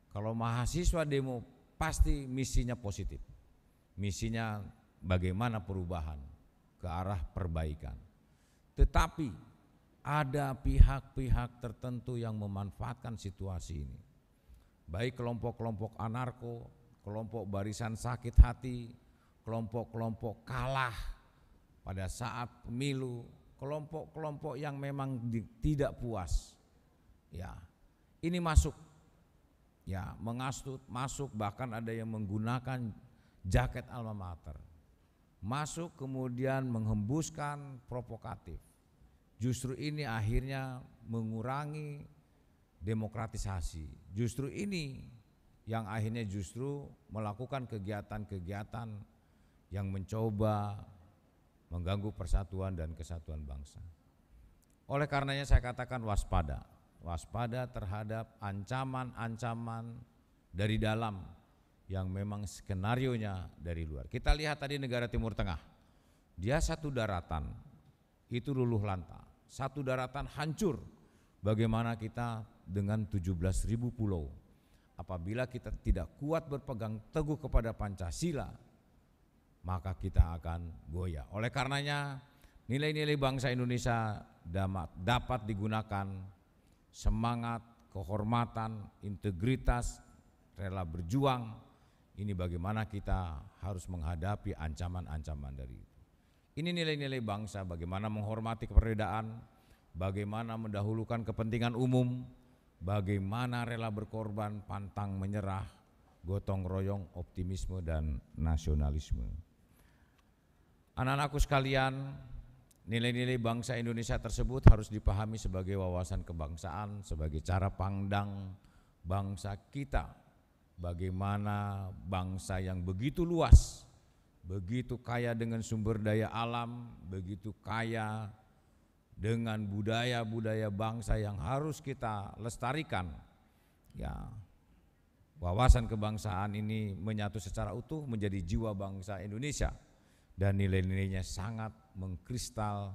Speaker 5: Kalau mahasiswa demo pasti misinya positif. Misinya bagaimana perubahan ke arah perbaikan. Tetapi ada pihak-pihak tertentu yang memanfaatkan situasi ini. Baik kelompok-kelompok anarko, kelompok barisan sakit hati, kelompok-kelompok kalah pada saat pemilu, kelompok-kelompok yang memang tidak puas. Ya. Ini masuk ya mengasut masuk bahkan ada yang menggunakan jaket alma mater masuk kemudian menghembuskan provokatif justru ini akhirnya mengurangi demokratisasi justru ini yang akhirnya justru melakukan kegiatan-kegiatan yang mencoba mengganggu persatuan dan kesatuan bangsa. Oleh karenanya saya katakan waspada waspada terhadap ancaman-ancaman dari dalam yang memang skenarionya dari luar. Kita lihat tadi negara Timur Tengah, dia satu daratan itu luluh lanta, satu daratan hancur. Bagaimana kita dengan 17.000 pulau? Apabila kita tidak kuat berpegang teguh kepada Pancasila, maka kita akan goyah. Oleh karenanya, nilai-nilai bangsa Indonesia dapat digunakan semangat, kehormatan, integritas, rela berjuang. Ini bagaimana kita harus menghadapi ancaman-ancaman dari itu. Ini nilai-nilai bangsa, bagaimana menghormati keperbedaan, bagaimana mendahulukan kepentingan umum, bagaimana rela berkorban, pantang menyerah, gotong royong, optimisme dan nasionalisme. Anak-anakku sekalian, Nilai-nilai bangsa Indonesia tersebut harus dipahami sebagai wawasan kebangsaan, sebagai cara pandang bangsa kita. Bagaimana bangsa yang begitu luas, begitu kaya dengan sumber daya alam, begitu kaya dengan budaya-budaya bangsa yang harus kita lestarikan. Ya, wawasan kebangsaan ini menyatu secara utuh menjadi jiwa bangsa Indonesia dan nilai-nilainya sangat mengkristal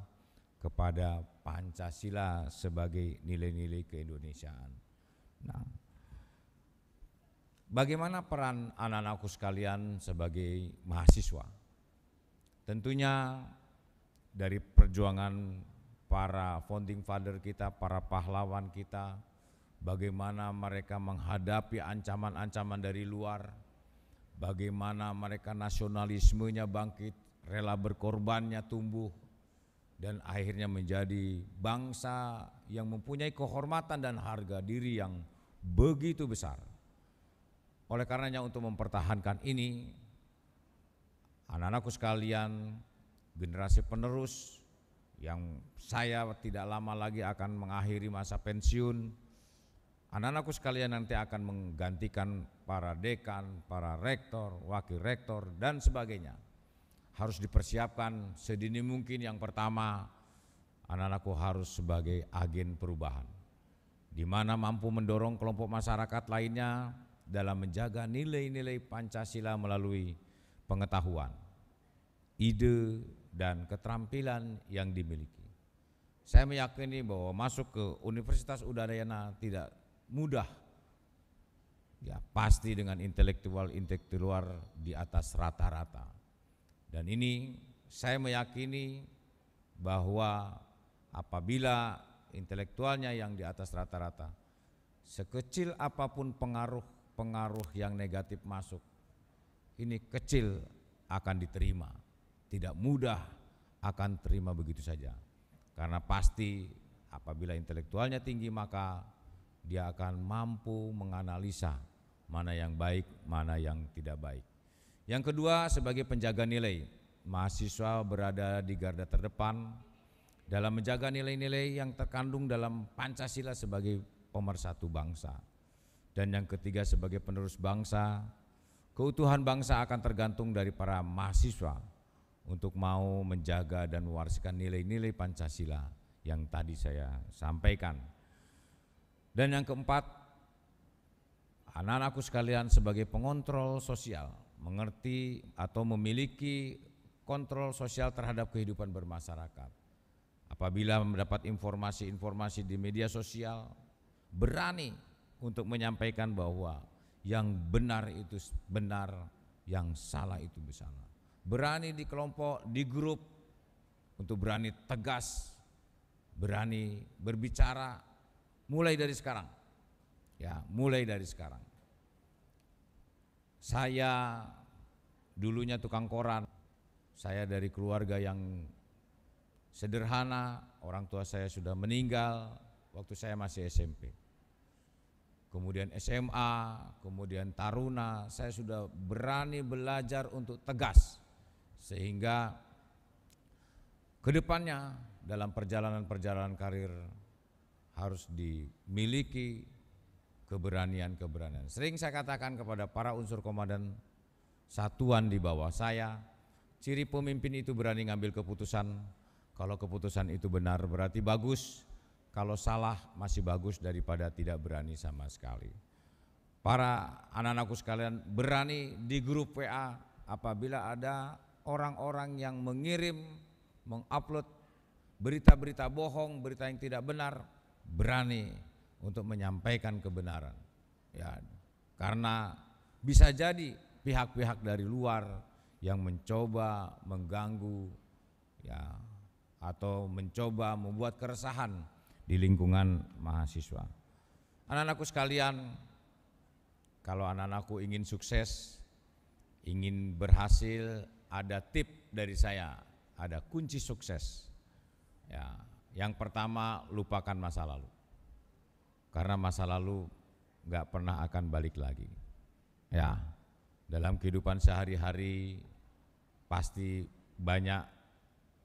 Speaker 5: kepada Pancasila sebagai nilai-nilai keindonesiaan. Nah, bagaimana peran anak-anakku sekalian sebagai mahasiswa? Tentunya dari perjuangan para founding father kita, para pahlawan kita, bagaimana mereka menghadapi ancaman-ancaman dari luar, bagaimana mereka nasionalismenya bangkit, rela berkorbannya tumbuh dan akhirnya menjadi bangsa yang mempunyai kehormatan dan harga diri yang begitu besar. Oleh karenanya untuk mempertahankan ini, anak-anakku sekalian, generasi penerus yang saya tidak lama lagi akan mengakhiri masa pensiun, anak-anakku sekalian nanti akan menggantikan para dekan, para rektor, wakil rektor, dan sebagainya harus dipersiapkan sedini mungkin. Yang pertama, anak-anakku harus sebagai agen perubahan, di mana mampu mendorong kelompok masyarakat lainnya dalam menjaga nilai-nilai Pancasila melalui pengetahuan, ide, dan keterampilan yang dimiliki. Saya meyakini bahwa masuk ke Universitas Udayana tidak mudah, ya pasti dengan intelektual-intelektual di atas rata-rata dan ini saya meyakini bahwa apabila intelektualnya yang di atas rata-rata, sekecil apapun pengaruh-pengaruh yang negatif masuk, ini kecil akan diterima, tidak mudah akan terima begitu saja. Karena pasti apabila intelektualnya tinggi maka dia akan mampu menganalisa mana yang baik, mana yang tidak baik. Yang kedua sebagai penjaga nilai. Mahasiswa berada di garda terdepan dalam menjaga nilai-nilai yang terkandung dalam Pancasila sebagai pemersatu bangsa. Dan yang ketiga sebagai penerus bangsa, keutuhan bangsa akan tergantung dari para mahasiswa untuk mau menjaga dan mewariskan nilai-nilai Pancasila yang tadi saya sampaikan. Dan yang keempat, anak-anakku sekalian sebagai pengontrol sosial mengerti atau memiliki kontrol sosial terhadap kehidupan bermasyarakat. Apabila mendapat informasi-informasi di media sosial, berani untuk menyampaikan bahwa yang benar itu benar, yang salah itu salah. Berani di kelompok, di grup untuk berani tegas, berani berbicara mulai dari sekarang. Ya, mulai dari sekarang. Saya dulunya tukang koran, saya dari keluarga yang sederhana, orang tua saya sudah meninggal waktu saya masih SMP. Kemudian SMA, kemudian Taruna, saya sudah berani belajar untuk tegas. Sehingga kedepannya dalam perjalanan-perjalanan karir harus dimiliki keberanian-keberanian. Sering saya katakan kepada para unsur komandan satuan di bawah saya, ciri pemimpin itu berani ngambil keputusan. Kalau keputusan itu benar berarti bagus, kalau salah masih bagus daripada tidak berani sama sekali. Para anak-anakku sekalian berani di grup WA apabila ada orang-orang yang mengirim, mengupload berita-berita bohong, berita yang tidak benar, berani untuk menyampaikan kebenaran. Ya, karena bisa jadi pihak-pihak dari luar yang mencoba mengganggu ya atau mencoba membuat keresahan di lingkungan mahasiswa. Anak-anakku sekalian, kalau anak-anakku ingin sukses, ingin berhasil, ada tip dari saya, ada kunci sukses. Ya, yang pertama lupakan masa lalu. Karena masa lalu nggak pernah akan balik lagi. Ya, dalam kehidupan sehari-hari pasti banyak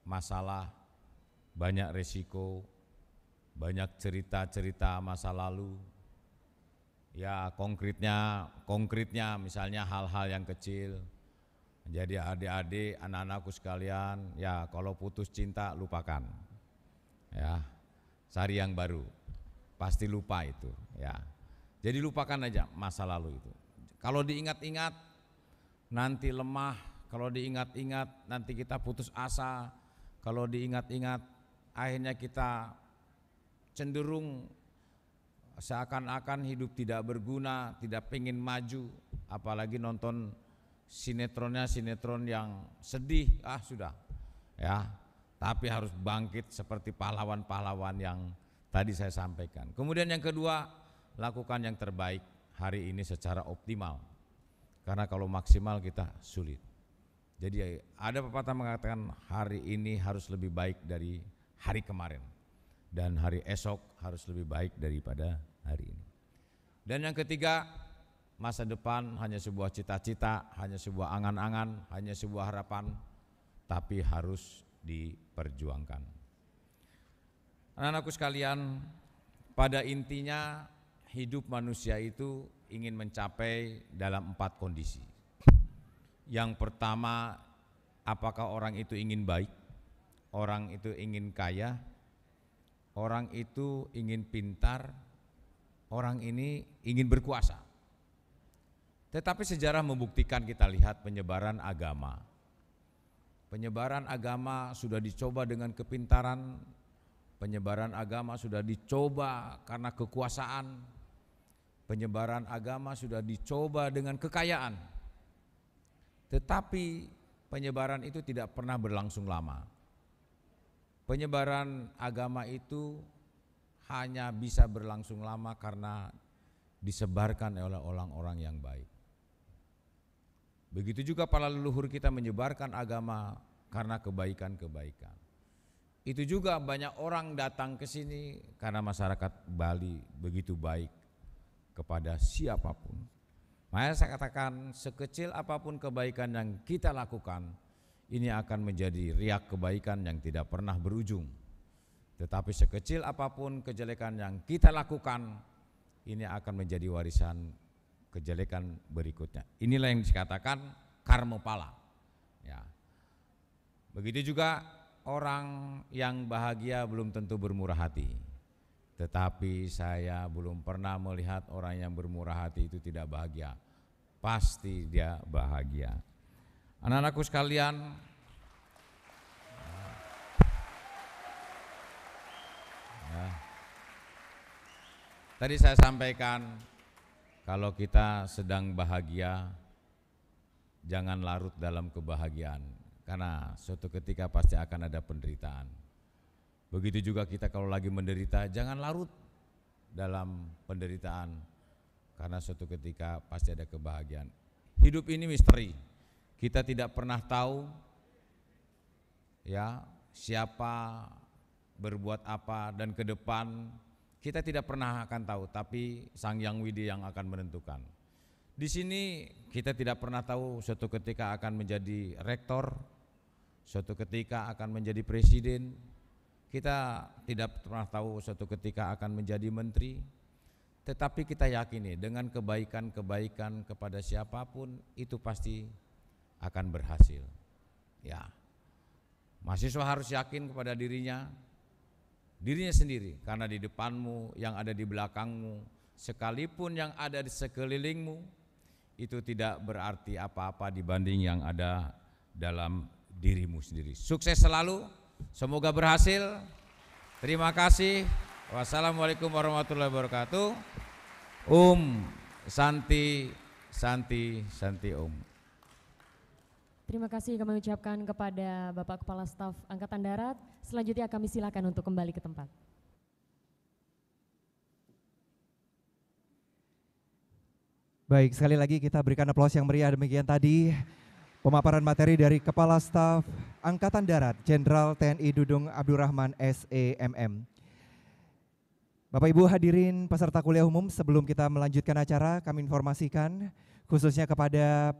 Speaker 5: masalah, banyak resiko, banyak cerita-cerita masa lalu. Ya, konkretnya, konkretnya misalnya hal-hal yang kecil, jadi adik-adik, anak-anakku sekalian, ya kalau putus cinta lupakan. Ya, cari yang baru. Pasti lupa itu, ya. Jadi lupakan aja masa lalu itu. Kalau diingat-ingat nanti lemah, kalau diingat-ingat nanti kita putus asa, kalau diingat-ingat akhirnya kita cenderung seakan-akan hidup tidak berguna, tidak pengen maju, apalagi nonton sinetronnya sinetron yang sedih, ah sudah. Ya, tapi harus bangkit seperti pahlawan-pahlawan yang Tadi saya sampaikan. Kemudian yang kedua, lakukan yang terbaik hari ini secara optimal. Karena kalau maksimal kita sulit. Jadi ada pepatah mengatakan hari ini harus lebih baik dari hari kemarin dan hari esok harus lebih baik daripada hari ini. Dan yang ketiga, masa depan hanya sebuah cita-cita, hanya sebuah angan-angan, hanya sebuah harapan, tapi harus diperjuangkan. Anak-anakku sekalian, pada intinya hidup manusia itu ingin mencapai dalam empat kondisi. Yang pertama, apakah orang itu ingin baik, orang itu ingin kaya, orang itu ingin pintar, orang ini ingin berkuasa. Tetapi sejarah membuktikan kita lihat penyebaran agama. Penyebaran agama sudah dicoba dengan kepintaran, Penyebaran agama sudah dicoba karena kekuasaan. Penyebaran agama sudah dicoba dengan kekayaan. Tetapi penyebaran itu tidak pernah berlangsung lama. Penyebaran agama itu hanya bisa berlangsung lama karena disebarkan oleh orang-orang yang baik. Begitu juga para leluhur kita menyebarkan agama karena kebaikan-kebaikan. Itu juga banyak orang datang ke sini karena masyarakat Bali begitu baik kepada siapapun. Makanya saya katakan sekecil apapun kebaikan yang kita lakukan ini akan menjadi riak kebaikan yang tidak pernah berujung. Tetapi sekecil apapun kejelekan yang kita lakukan ini akan menjadi warisan kejelekan berikutnya. Inilah yang dikatakan karma pala. Ya. Begitu juga orang yang bahagia belum tentu bermurah hati. Tetapi saya belum pernah melihat orang yang bermurah hati itu tidak bahagia. Pasti dia bahagia. Anak-anakku sekalian, ya. Tadi saya sampaikan kalau kita sedang bahagia jangan larut dalam kebahagiaan karena suatu ketika pasti akan ada penderitaan. Begitu juga kita kalau lagi menderita, jangan larut dalam penderitaan. Karena suatu ketika pasti ada kebahagiaan. Hidup ini misteri. Kita tidak pernah tahu ya siapa berbuat apa dan ke depan kita tidak pernah akan tahu, tapi Sang Yang Widi yang akan menentukan. Di sini kita tidak pernah tahu suatu ketika akan menjadi rektor suatu ketika akan menjadi presiden, kita tidak pernah tahu suatu ketika akan menjadi menteri, tetapi kita yakini dengan kebaikan-kebaikan kepada siapapun itu pasti akan berhasil. Ya. Mahasiswa harus yakin kepada dirinya, dirinya sendiri karena di depanmu, yang ada di belakangmu, sekalipun yang ada di sekelilingmu itu tidak berarti apa-apa dibanding yang ada dalam dirimu sendiri. Sukses selalu, semoga berhasil. Terima kasih. Wassalamualaikum warahmatullahi wabarakatuh. Um Santi Santi Santi Um.
Speaker 1: Terima kasih kami ucapkan kepada Bapak Kepala Staf Angkatan Darat. Selanjutnya kami silakan untuk kembali ke tempat.
Speaker 2: Baik, sekali lagi kita berikan aplaus yang meriah demikian tadi Pemaparan materi dari Kepala Staf Angkatan Darat Jenderal TNI Dudung Abdurrahman SEMM. Bapak Ibu hadirin peserta kuliah umum, sebelum kita melanjutkan acara, kami informasikan khususnya kepada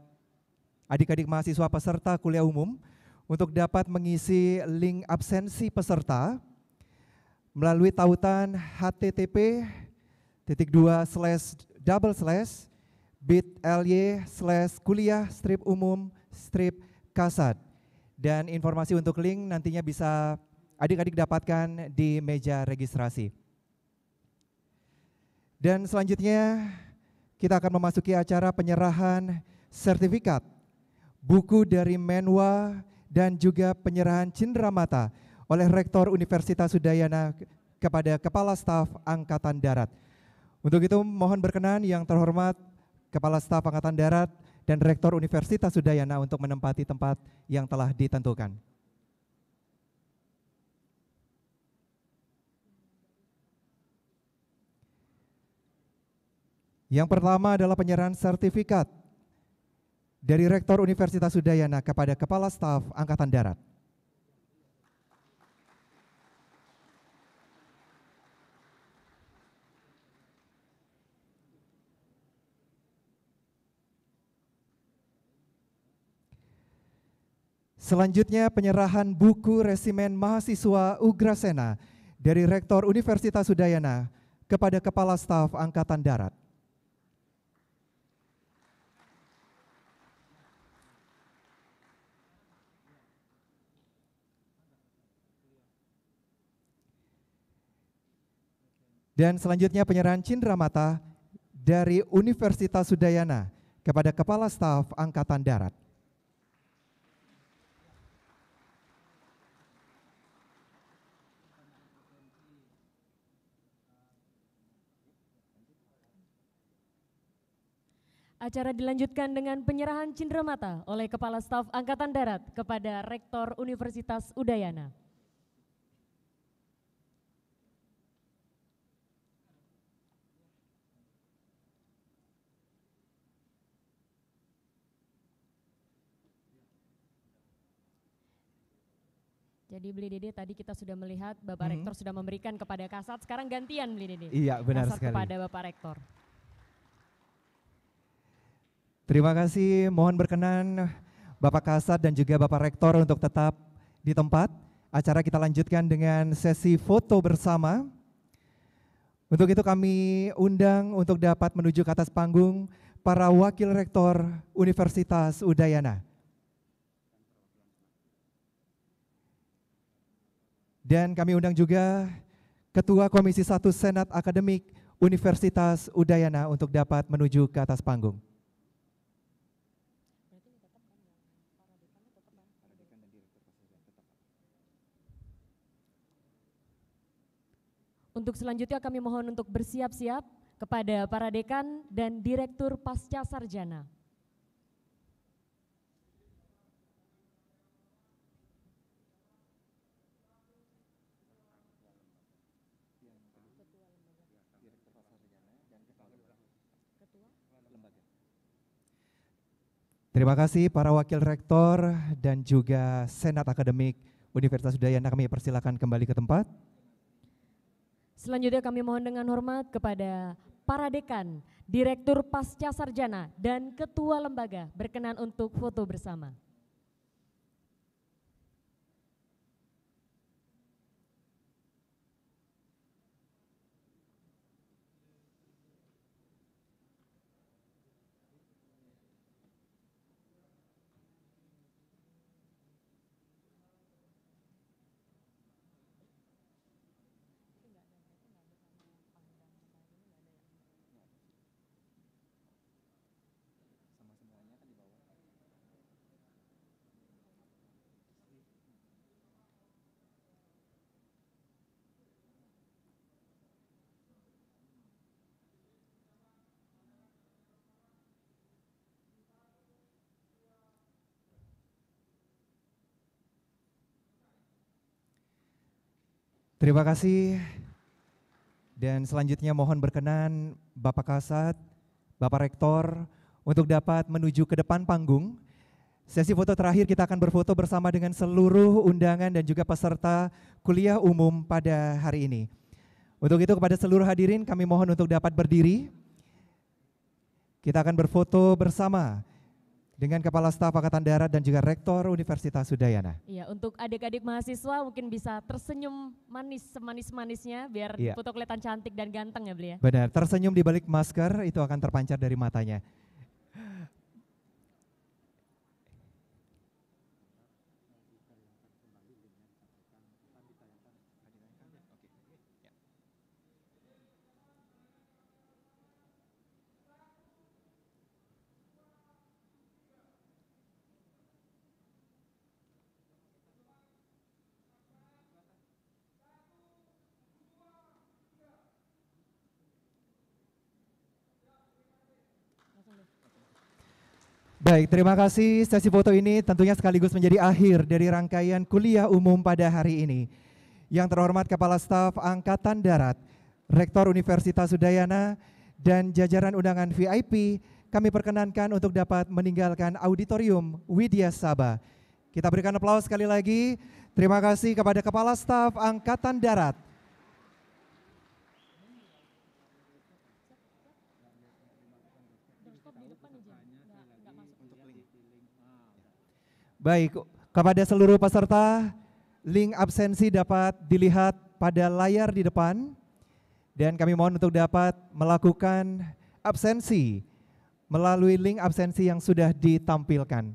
Speaker 2: adik-adik mahasiswa peserta kuliah umum untuk dapat mengisi link absensi peserta melalui tautan http titik dua slash double slash bit.ly slash kuliah strip umum strip kasat. Dan informasi untuk link nantinya bisa adik-adik dapatkan di meja registrasi. Dan selanjutnya kita akan memasuki acara penyerahan sertifikat buku dari Menwa dan juga penyerahan cenderamata oleh Rektor Universitas Udayana kepada Kepala Staf Angkatan Darat. Untuk itu mohon berkenan yang terhormat Kepala Staf Angkatan Darat dan Rektor Universitas Udayana untuk menempati tempat yang telah ditentukan. Yang pertama adalah penyerahan sertifikat dari Rektor Universitas Udayana kepada Kepala Staf Angkatan Darat. Selanjutnya penyerahan buku resimen mahasiswa Ugrasena dari Rektor Universitas Udayana kepada Kepala Staf Angkatan Darat. Dan selanjutnya penyerahan cindramata dari Universitas Udayana kepada Kepala Staf Angkatan Darat.
Speaker 1: Acara dilanjutkan dengan penyerahan cindramata oleh Kepala Staf Angkatan Darat kepada Rektor Universitas Udayana. Jadi Beli Dede tadi kita sudah melihat Bapak mm -hmm. Rektor sudah memberikan kepada Kasat, sekarang gantian Beli Dede. Iya benar Kasat sekali. kepada Bapak Rektor.
Speaker 2: Terima kasih, mohon berkenan Bapak Kasat dan juga Bapak Rektor untuk tetap di tempat. Acara kita lanjutkan dengan sesi foto bersama. Untuk itu kami undang untuk dapat menuju ke atas panggung para Wakil Rektor Universitas Udayana. Dan kami undang juga Ketua Komisi Satu Senat Akademik Universitas Udayana untuk dapat menuju ke atas panggung.
Speaker 1: Untuk selanjutnya kami mohon untuk bersiap-siap kepada para dekan dan direktur pasca sarjana.
Speaker 2: Terima kasih para wakil rektor dan juga senat akademik Universitas Udayana kami persilakan kembali ke tempat.
Speaker 1: Selanjutnya kami mohon dengan hormat kepada para dekan, Direktur Pasca Sarjana, dan Ketua Lembaga berkenan untuk foto bersama.
Speaker 2: Terima kasih. Dan selanjutnya mohon berkenan Bapak Kasat, Bapak Rektor untuk dapat menuju ke depan panggung. Sesi foto terakhir kita akan berfoto bersama dengan seluruh undangan dan juga peserta kuliah umum pada hari ini. Untuk itu kepada seluruh hadirin kami mohon untuk dapat berdiri. Kita akan berfoto bersama dengan Kepala Staf Angkatan Darat dan juga Rektor Universitas Udayana.
Speaker 1: Iya, untuk adik-adik mahasiswa mungkin bisa tersenyum manis semanis-manisnya biar iya. foto kelihatan cantik dan ganteng ya beliau.
Speaker 2: Ya. Benar, tersenyum di balik masker itu akan terpancar dari matanya. Baik, terima kasih sesi foto ini tentunya sekaligus menjadi akhir dari rangkaian kuliah umum pada hari ini. Yang terhormat Kepala Staf Angkatan Darat, Rektor Universitas Udayana, dan jajaran undangan VIP, kami perkenankan untuk dapat meninggalkan auditorium Widya Sabah. Kita berikan aplaus sekali lagi. Terima kasih kepada Kepala Staf Angkatan Darat, Baik, kepada seluruh peserta, link absensi dapat dilihat pada layar di depan dan kami mohon untuk dapat melakukan absensi melalui link absensi yang sudah ditampilkan.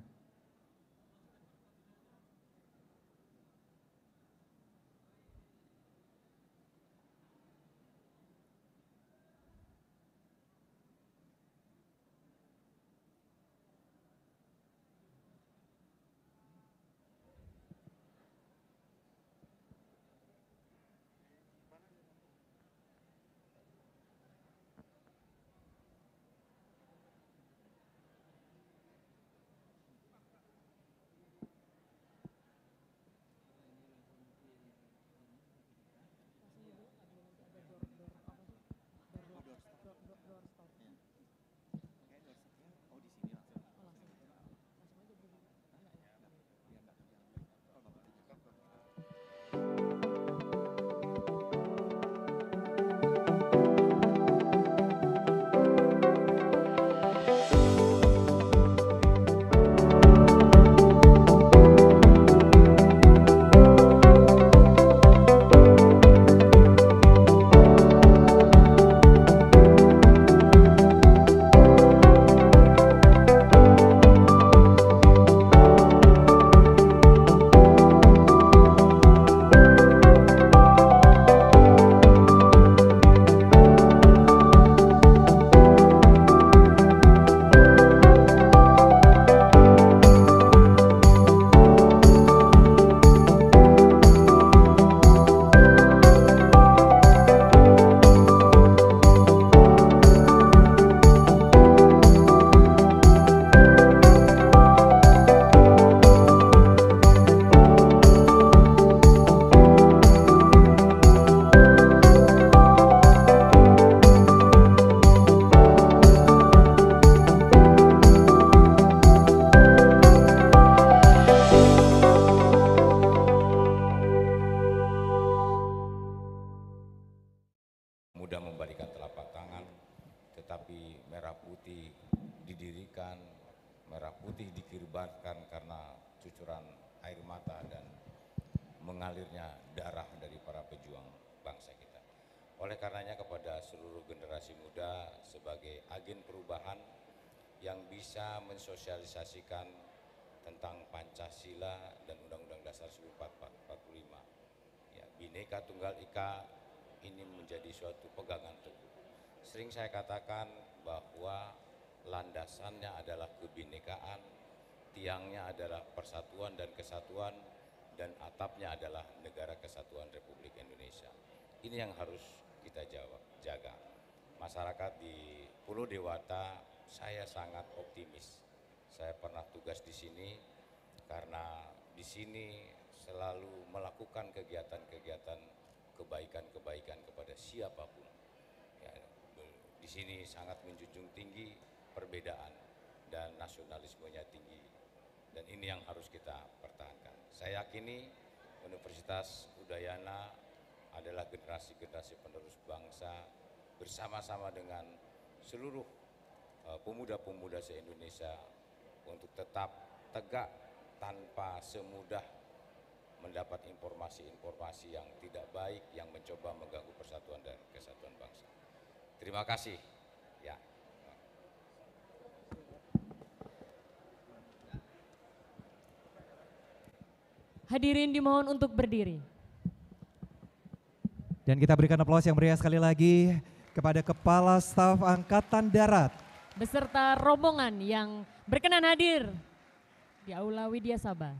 Speaker 5: persatuan dan kesatuan dan atapnya adalah negara kesatuan Republik Indonesia. Ini yang harus kita jawab, jaga. Masyarakat di Pulau Dewata saya sangat optimis. Saya pernah tugas di sini karena di sini selalu melakukan kegiatan-kegiatan kebaikan-kebaikan kepada siapapun. Ya, di sini sangat menjunjung tinggi perbedaan dan nasionalismenya tinggi dan ini yang harus kita pertahankan. Saya yakini Universitas Udayana adalah generasi-generasi penerus bangsa bersama-sama dengan seluruh eh, pemuda-pemuda se-Indonesia untuk tetap tegak tanpa semudah mendapat informasi-informasi yang tidak baik yang mencoba mengganggu persatuan dan kesatuan bangsa. Terima kasih. Ya.
Speaker 1: Hadirin dimohon untuk berdiri.
Speaker 2: Dan kita berikan aplaus yang meriah sekali lagi kepada Kepala Staf Angkatan Darat.
Speaker 1: Beserta rombongan yang berkenan hadir di Aula Widya Sabah.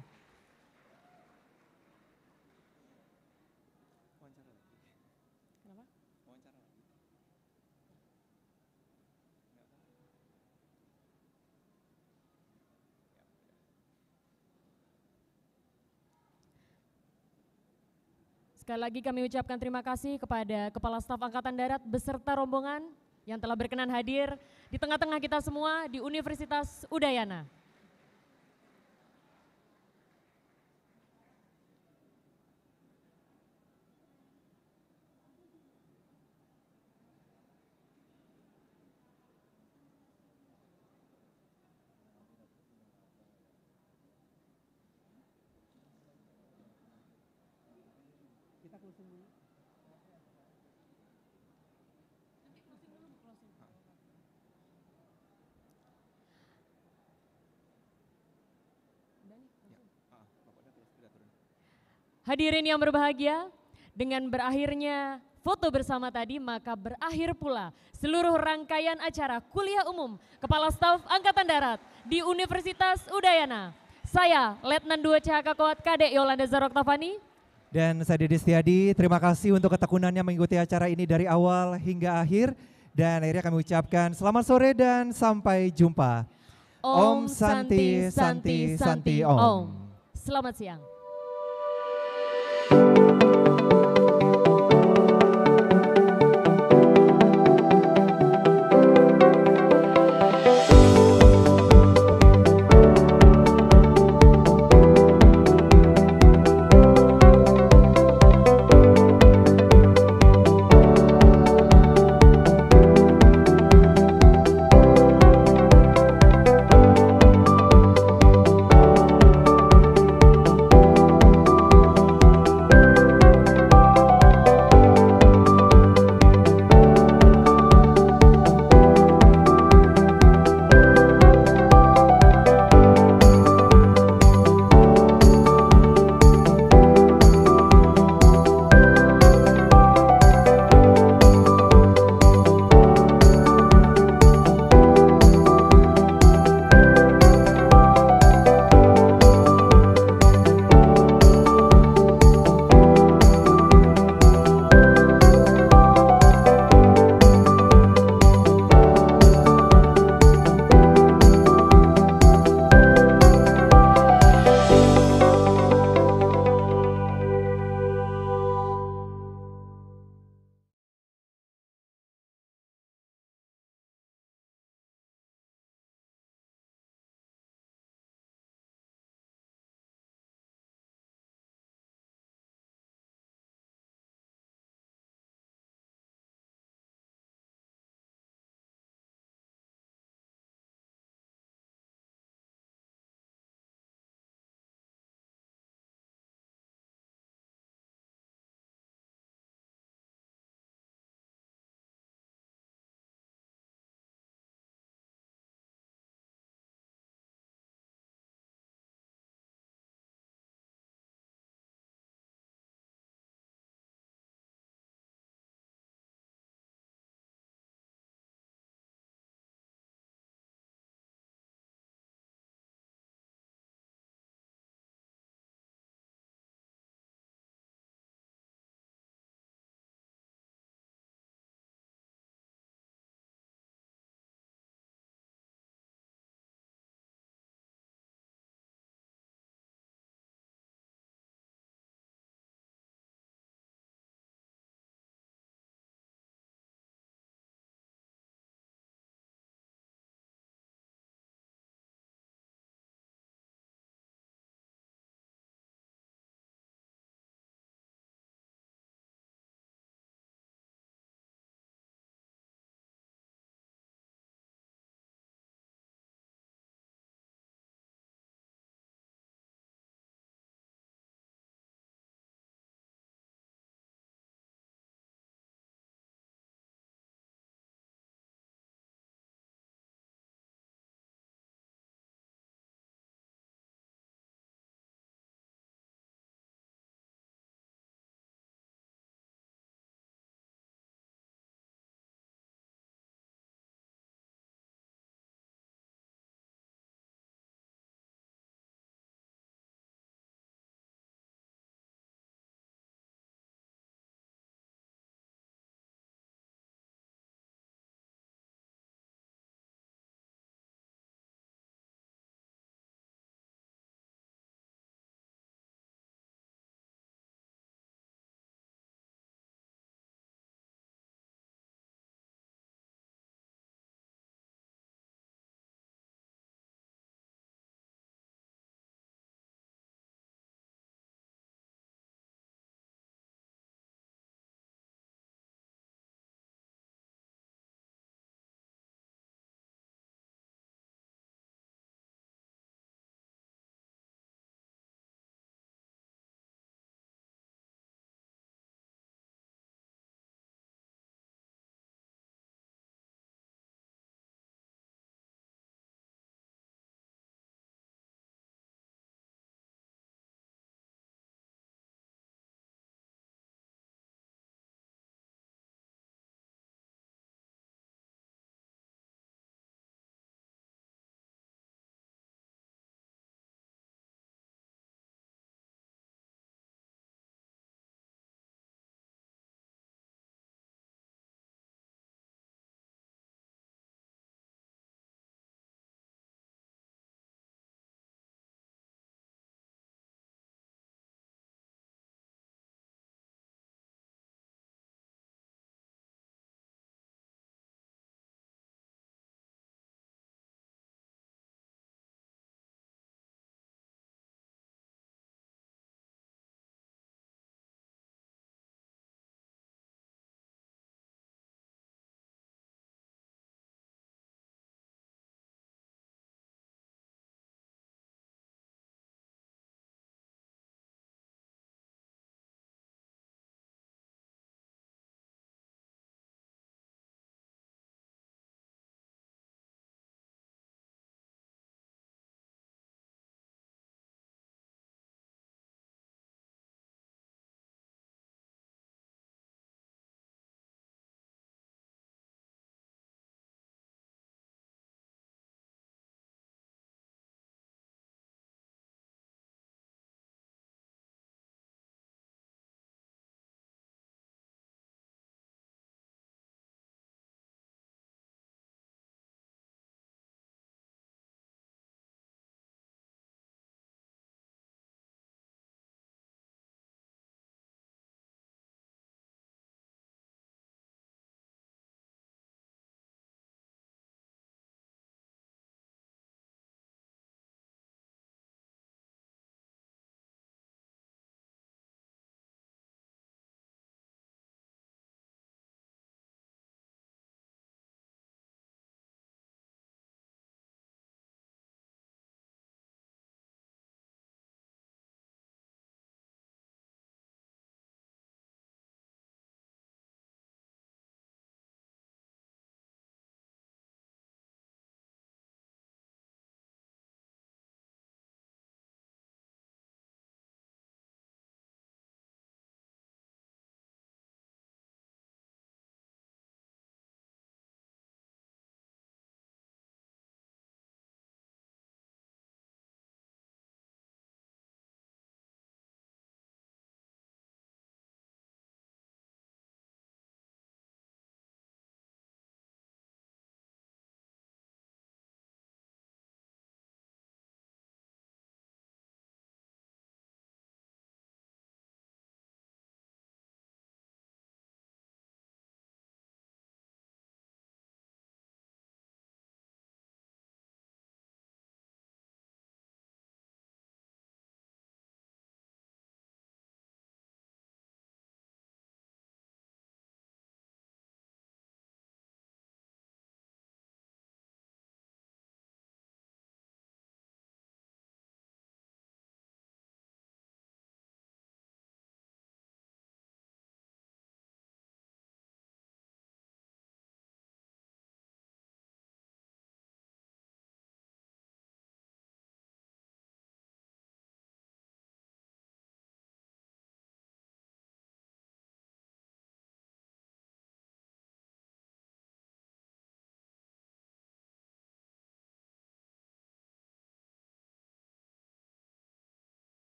Speaker 1: Sekali lagi kami ucapkan terima kasih kepada Kepala Staf Angkatan Darat beserta rombongan yang telah berkenan hadir di tengah-tengah kita semua di Universitas Udayana. Hadirin yang berbahagia, dengan berakhirnya foto bersama tadi, maka berakhir pula seluruh rangkaian acara kuliah umum Kepala Staf Angkatan Darat di Universitas Udayana. Saya, Letnan 2 CHK Kuat KD Yolanda Zaroktafani.
Speaker 2: Dan saya Didi Setiadi, terima kasih untuk ketekunannya mengikuti acara ini dari awal hingga akhir. Dan akhirnya kami ucapkan selamat sore dan sampai jumpa. Om, Santi, Santi, Santi, Santi, Om. Om. Selamat siang.